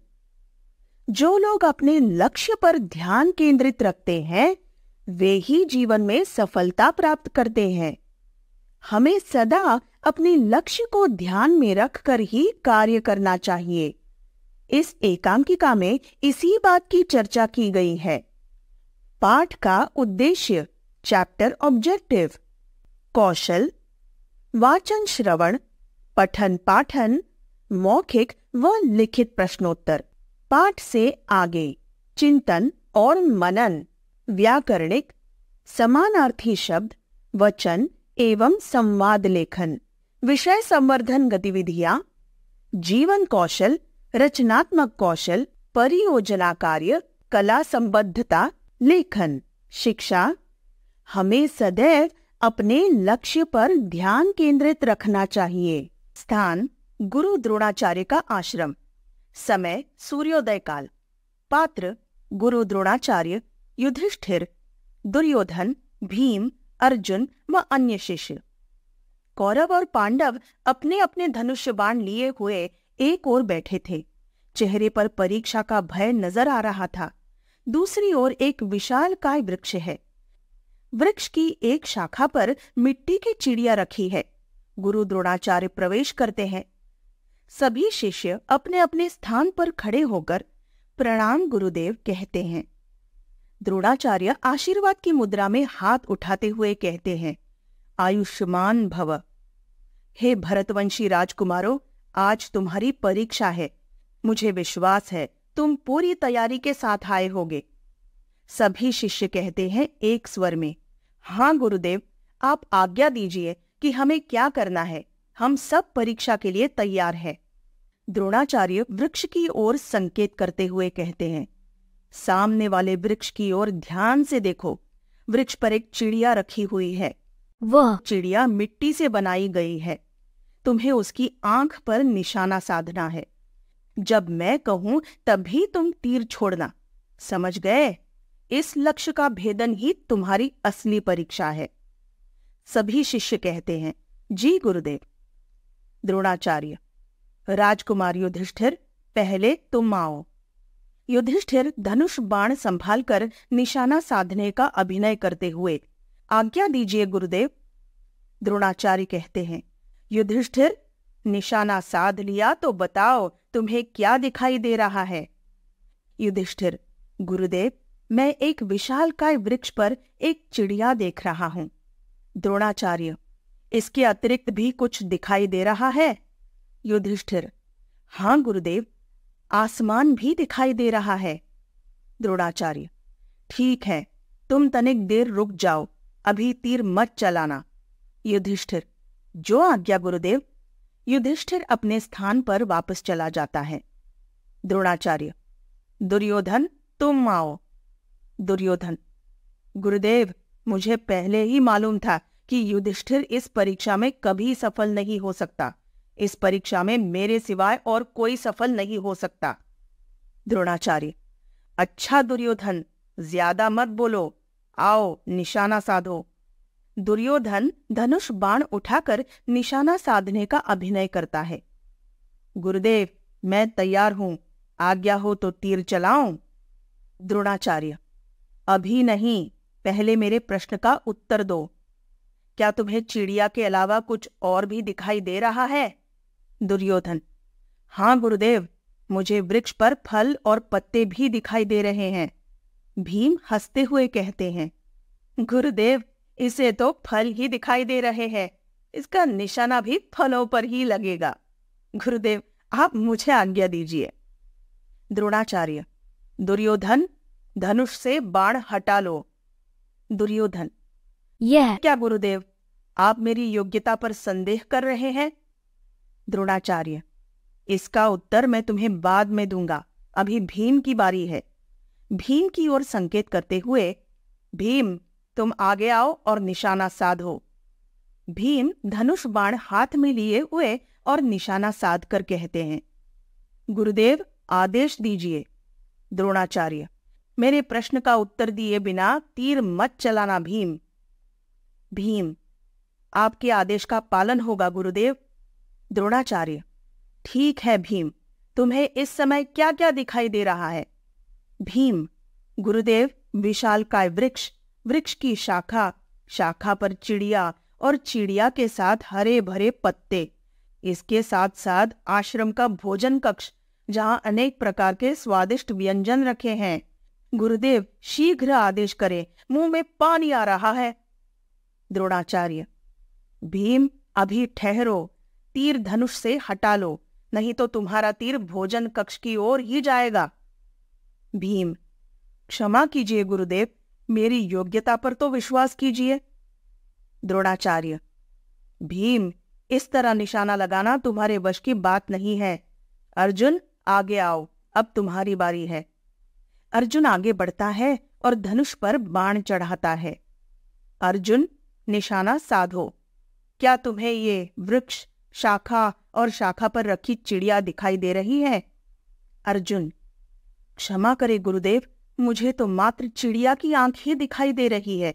जो लोग अपने लक्ष्य पर ध्यान केंद्रित रखते हैं वे ही जीवन में सफलता प्राप्त करते हैं हमें सदा अपने लक्ष्य को ध्यान में रखकर ही कार्य करना चाहिए इस एकांकिका में इसी बात की चर्चा की गई है पाठ का उद्देश्य चैप्टर ऑब्जेक्टिव कौशल वाचन श्रवण पठन पाठन मौखिक व लिखित प्रश्नोत्तर पाठ से आगे चिंतन और मनन व्याकरणिक समानार्थी शब्द वचन एवं संवाद लेखन विषय संवर्धन गतिविधियां जीवन कौशल रचनात्मक कौशल परियोजना कार्य कला संबद्धता लेखन शिक्षा हमें सदैव अपने लक्ष्य पर ध्यान केंद्रित रखना चाहिए स्थान गुरु द्रोणाचार्य का आश्रम समय सूर्योदय काल पात्र गुरु द्रोणाचार्य युधिष्ठिर दुर्योधन भीम अर्जुन व अन्य शिष्य कौरव और पांडव अपने अपने धनुष बाण लिए हुए एक ओर बैठे थे चेहरे पर परीक्षा का भय नजर आ रहा था दूसरी ओर एक विशाल काय वृक्ष है वृक्ष की एक शाखा पर मिट्टी की चिड़िया रखी है गुरु द्रोणाचार्य प्रवेश करते हैं सभी शिष्य अपने अपने स्थान पर खड़े होकर प्रणाम गुरुदेव कहते हैं द्रोणाचार्य आशीर्वाद की मुद्रा में हाथ उठाते हुए कहते हैं आयुष्मान भव हे भरतवंशी राजकुमारों आज तुम्हारी परीक्षा है मुझे विश्वास है तुम पूरी तैयारी के साथ आए होगे सभी शिष्य कहते हैं एक स्वर में हाँ गुरुदेव आप आज्ञा दीजिए कि हमें क्या करना है हम सब परीक्षा के लिए तैयार हैं द्रोणाचार्य वृक्ष की ओर संकेत करते हुए कहते हैं सामने वाले वृक्ष की ओर ध्यान से देखो वृक्ष पर एक चिड़िया रखी हुई है वह चिड़िया मिट्टी से बनाई गई है तुम्हें उसकी आंख पर निशाना साधना है जब मैं कहूं तभी तुम तीर छोड़ना समझ गए इस लक्ष्य का भेदन ही तुम्हारी असली परीक्षा है सभी शिष्य कहते हैं जी गुरुदेव द्रोणाचार्य राजकुमार युधिष्ठिर पहले तुम आओ युधिष्ठिर धनुष बाण संभालकर निशाना साधने का अभिनय करते हुए आज्ञा दीजिए गुरुदेव द्रोणाचार्य कहते हैं युधिष्ठिर निशाना साध लिया तो बताओ तुम्हें क्या दिखाई दे रहा है युधिष्ठिर गुरुदेव मैं एक विशालकाय वृक्ष पर एक चिड़िया देख रहा हूं द्रोणाचार्य इसके अतिरिक्त भी कुछ दिखाई दे रहा है युधिष्ठिर हां गुरुदेव आसमान भी दिखाई दे रहा है द्रोणाचार्य ठीक है तुम तनिक देर रुक जाओ अभी तीर मत चलाना युधिष्ठिर जो आज्ञा गुरुदेव युधिष्ठिर अपने स्थान पर वापस चला जाता है द्रोणाचार्य दुर्योधन तुम आओ दुर्योधन गुरुदेव मुझे पहले ही मालूम था कि युधिष्ठिर इस परीक्षा में कभी सफल नहीं हो सकता इस परीक्षा में मेरे सिवाय और कोई सफल नहीं हो सकता द्रोणाचार्य अच्छा दुर्योधन ज्यादा मत बोलो आओ निशाना साधो दुर्योधन धनुष बाण उठाकर निशाना साधने का अभिनय करता है गुरुदेव मैं तैयार हूं आज्ञा हो तो तीर चलाऊं द्रोणाचार्य अभी नहीं पहले मेरे प्रश्न का उत्तर दो क्या तुम्हें चिड़िया के अलावा कुछ और भी दिखाई दे रहा है दुर्योधन हाँ गुरुदेव मुझे वृक्ष पर फल और पत्ते भी दिखाई दे रहे हैं भीम हंसते हुए कहते हैं गुरुदेव इसे तो फल ही दिखाई दे रहे हैं इसका निशाना भी फलों पर ही लगेगा गुरुदेव आप मुझे आज्ञा दीजिए द्रोणाचार्य दुर्योधन धनुष से बाण हटा लो दुर्योधन यह yeah. क्या गुरुदेव आप मेरी योग्यता पर संदेह कर रहे हैं द्रोणाचार्य इसका उत्तर मैं तुम्हें बाद में दूंगा अभी भीम की बारी है भीम की ओर संकेत करते हुए भीम तुम आगे आओ और निशाना साधो भीम धनुष बाण हाथ में लिए हुए और निशाना साध कर कहते हैं गुरुदेव आदेश दीजिए द्रोणाचार्य मेरे प्रश्न का उत्तर दिए बिना तीर मत चलाना भीम भीम आपके आदेश का पालन होगा गुरुदेव द्रोणाचार्य ठीक है भीम तुम्हें इस समय क्या क्या दिखाई दे रहा है भीम गुरुदेव विशाल काय वृक्ष वृक्ष की शाखा शाखा पर चिड़िया और चिड़िया के साथ हरे भरे पत्ते इसके साथ साथ आश्रम का भोजन कक्ष जहाँ अनेक प्रकार के स्वादिष्ट व्यंजन रखे हैं गुरुदेव शीघ्र आदेश करें मुंह में पानी आ रहा है द्रोणाचार्य भीम अभी ठहरो तीर धनुष से हटा लो नहीं तो तुम्हारा तीर भोजन कक्ष की ओर ही जाएगा भीम क्षमा कीजिए गुरुदेव मेरी योग्यता पर तो विश्वास कीजिए द्रोणाचार्य भीम इस तरह निशाना लगाना तुम्हारे वश की बात नहीं है अर्जुन आगे आओ अब तुम्हारी बारी है अर्जुन आगे बढ़ता है और धनुष पर बाण चढ़ाता है अर्जुन निशाना साधो क्या तुम्हें ये वृक्ष शाखा और शाखा पर रखी चिड़िया दिखाई दे रही है अर्जुन क्षमा करे गुरुदेव मुझे तो मात्र चिड़िया की आंख ही दिखाई दे रही है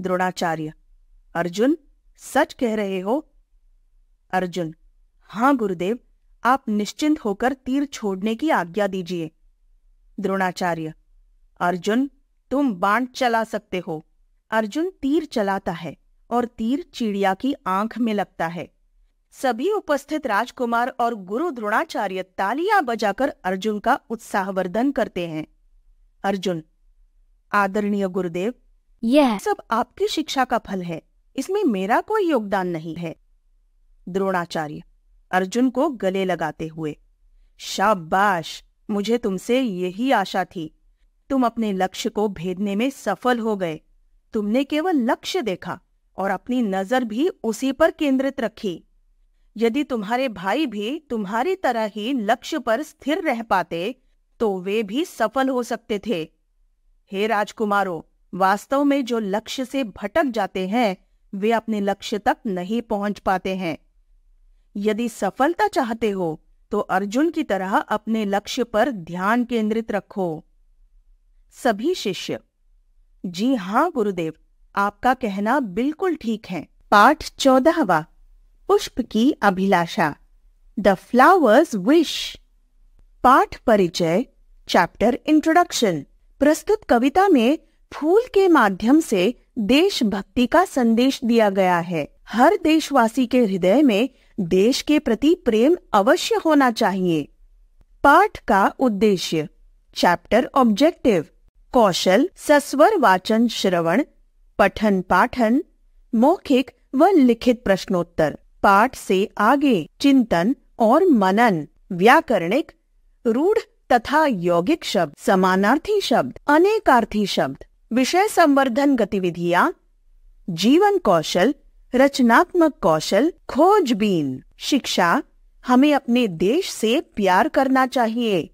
द्रोणाचार्य अर्जुन सच कह रहे हो अर्जुन हां गुरुदेव आप निश्चिंत होकर तीर छोड़ने की आज्ञा दीजिए द्रोणाचार्य अर्जुन तुम बाण चला सकते हो अर्जुन तीर चलाता है और तीर चिड़िया की आंख में लगता है सभी उपस्थित राजकुमार और गुरु द्रोणाचार्य तालियां बजाकर अर्जुन का उत्साहवर्धन करते हैं अर्जुन आदरणीय गुरुदेव यह सब आपकी शिक्षा का फल है इसमें मेरा कोई योगदान नहीं है द्रोणाचार्य अर्जुन को गले लगाते हुए शाबाश मुझे तुमसे यही आशा थी तुम अपने लक्ष्य को भेदने में सफल हो गए तुमने केवल लक्ष्य देखा और अपनी नजर भी उसी पर केंद्रित रखी यदि तुम्हारे भाई भी तुम्हारी तरह ही लक्ष्य पर स्थिर रह पाते तो वे भी सफल हो सकते थे हे राजकुमारों वास्तव में जो लक्ष्य से भटक जाते हैं वे अपने लक्ष्य तक नहीं पहुंच पाते हैं यदि सफलता चाहते हो तो अर्जुन की तरह अपने लक्ष्य पर ध्यान केंद्रित रखो सभी शिष्य जी हां गुरुदेव आपका कहना बिल्कुल ठीक है पाठ चौदहवा पुष्प की अभिलाषा द फ्लावर्स विश पाठ परिचय चैप्टर इंट्रोडक्शन प्रस्तुत कविता में फूल के माध्यम से देशभक्ति का संदेश दिया गया है हर देशवासी के हृदय में देश के प्रति प्रेम अवश्य होना चाहिए पाठ का उद्देश्य चैप्टर ऑब्जेक्टिव कौशल सस्वर वाचन श्रवण पठन पाठन मौखिक व लिखित प्रश्नोत्तर पाठ से आगे चिंतन और मनन व्याकरणिक रूढ़ तथा यौगिक शब्द समानार्थी शब्द अनेकार्थी शब्द विषय संवर्धन गतिविधियाँ जीवन कौशल रचनात्मक कौशल खोजबीन शिक्षा हमें अपने देश से प्यार करना चाहिए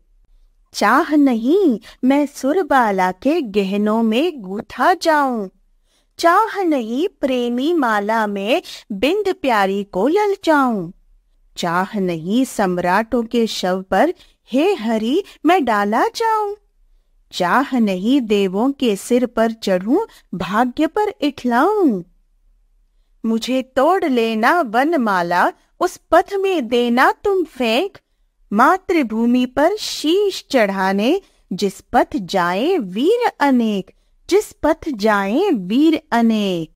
चाह नहीं मैं सुरबाला के गहनों में गूथा जाऊं चाह नहीं प्रेमी माला में बिंद प्यारी को ललचाऊं चाह नहीं सम्राटों के शव पर हे हरि मैं डाला जाऊं चाह नहीं देवों के सिर पर चढ़ूं भाग्य पर इठलाऊं मुझे तोड़ लेना वन माला उस पथ में देना तुम फेंक मातृभूमि पर शीश चढ़ाने जिस पथ जाए वीर अनेक जिस पथ जाए वीर अनेक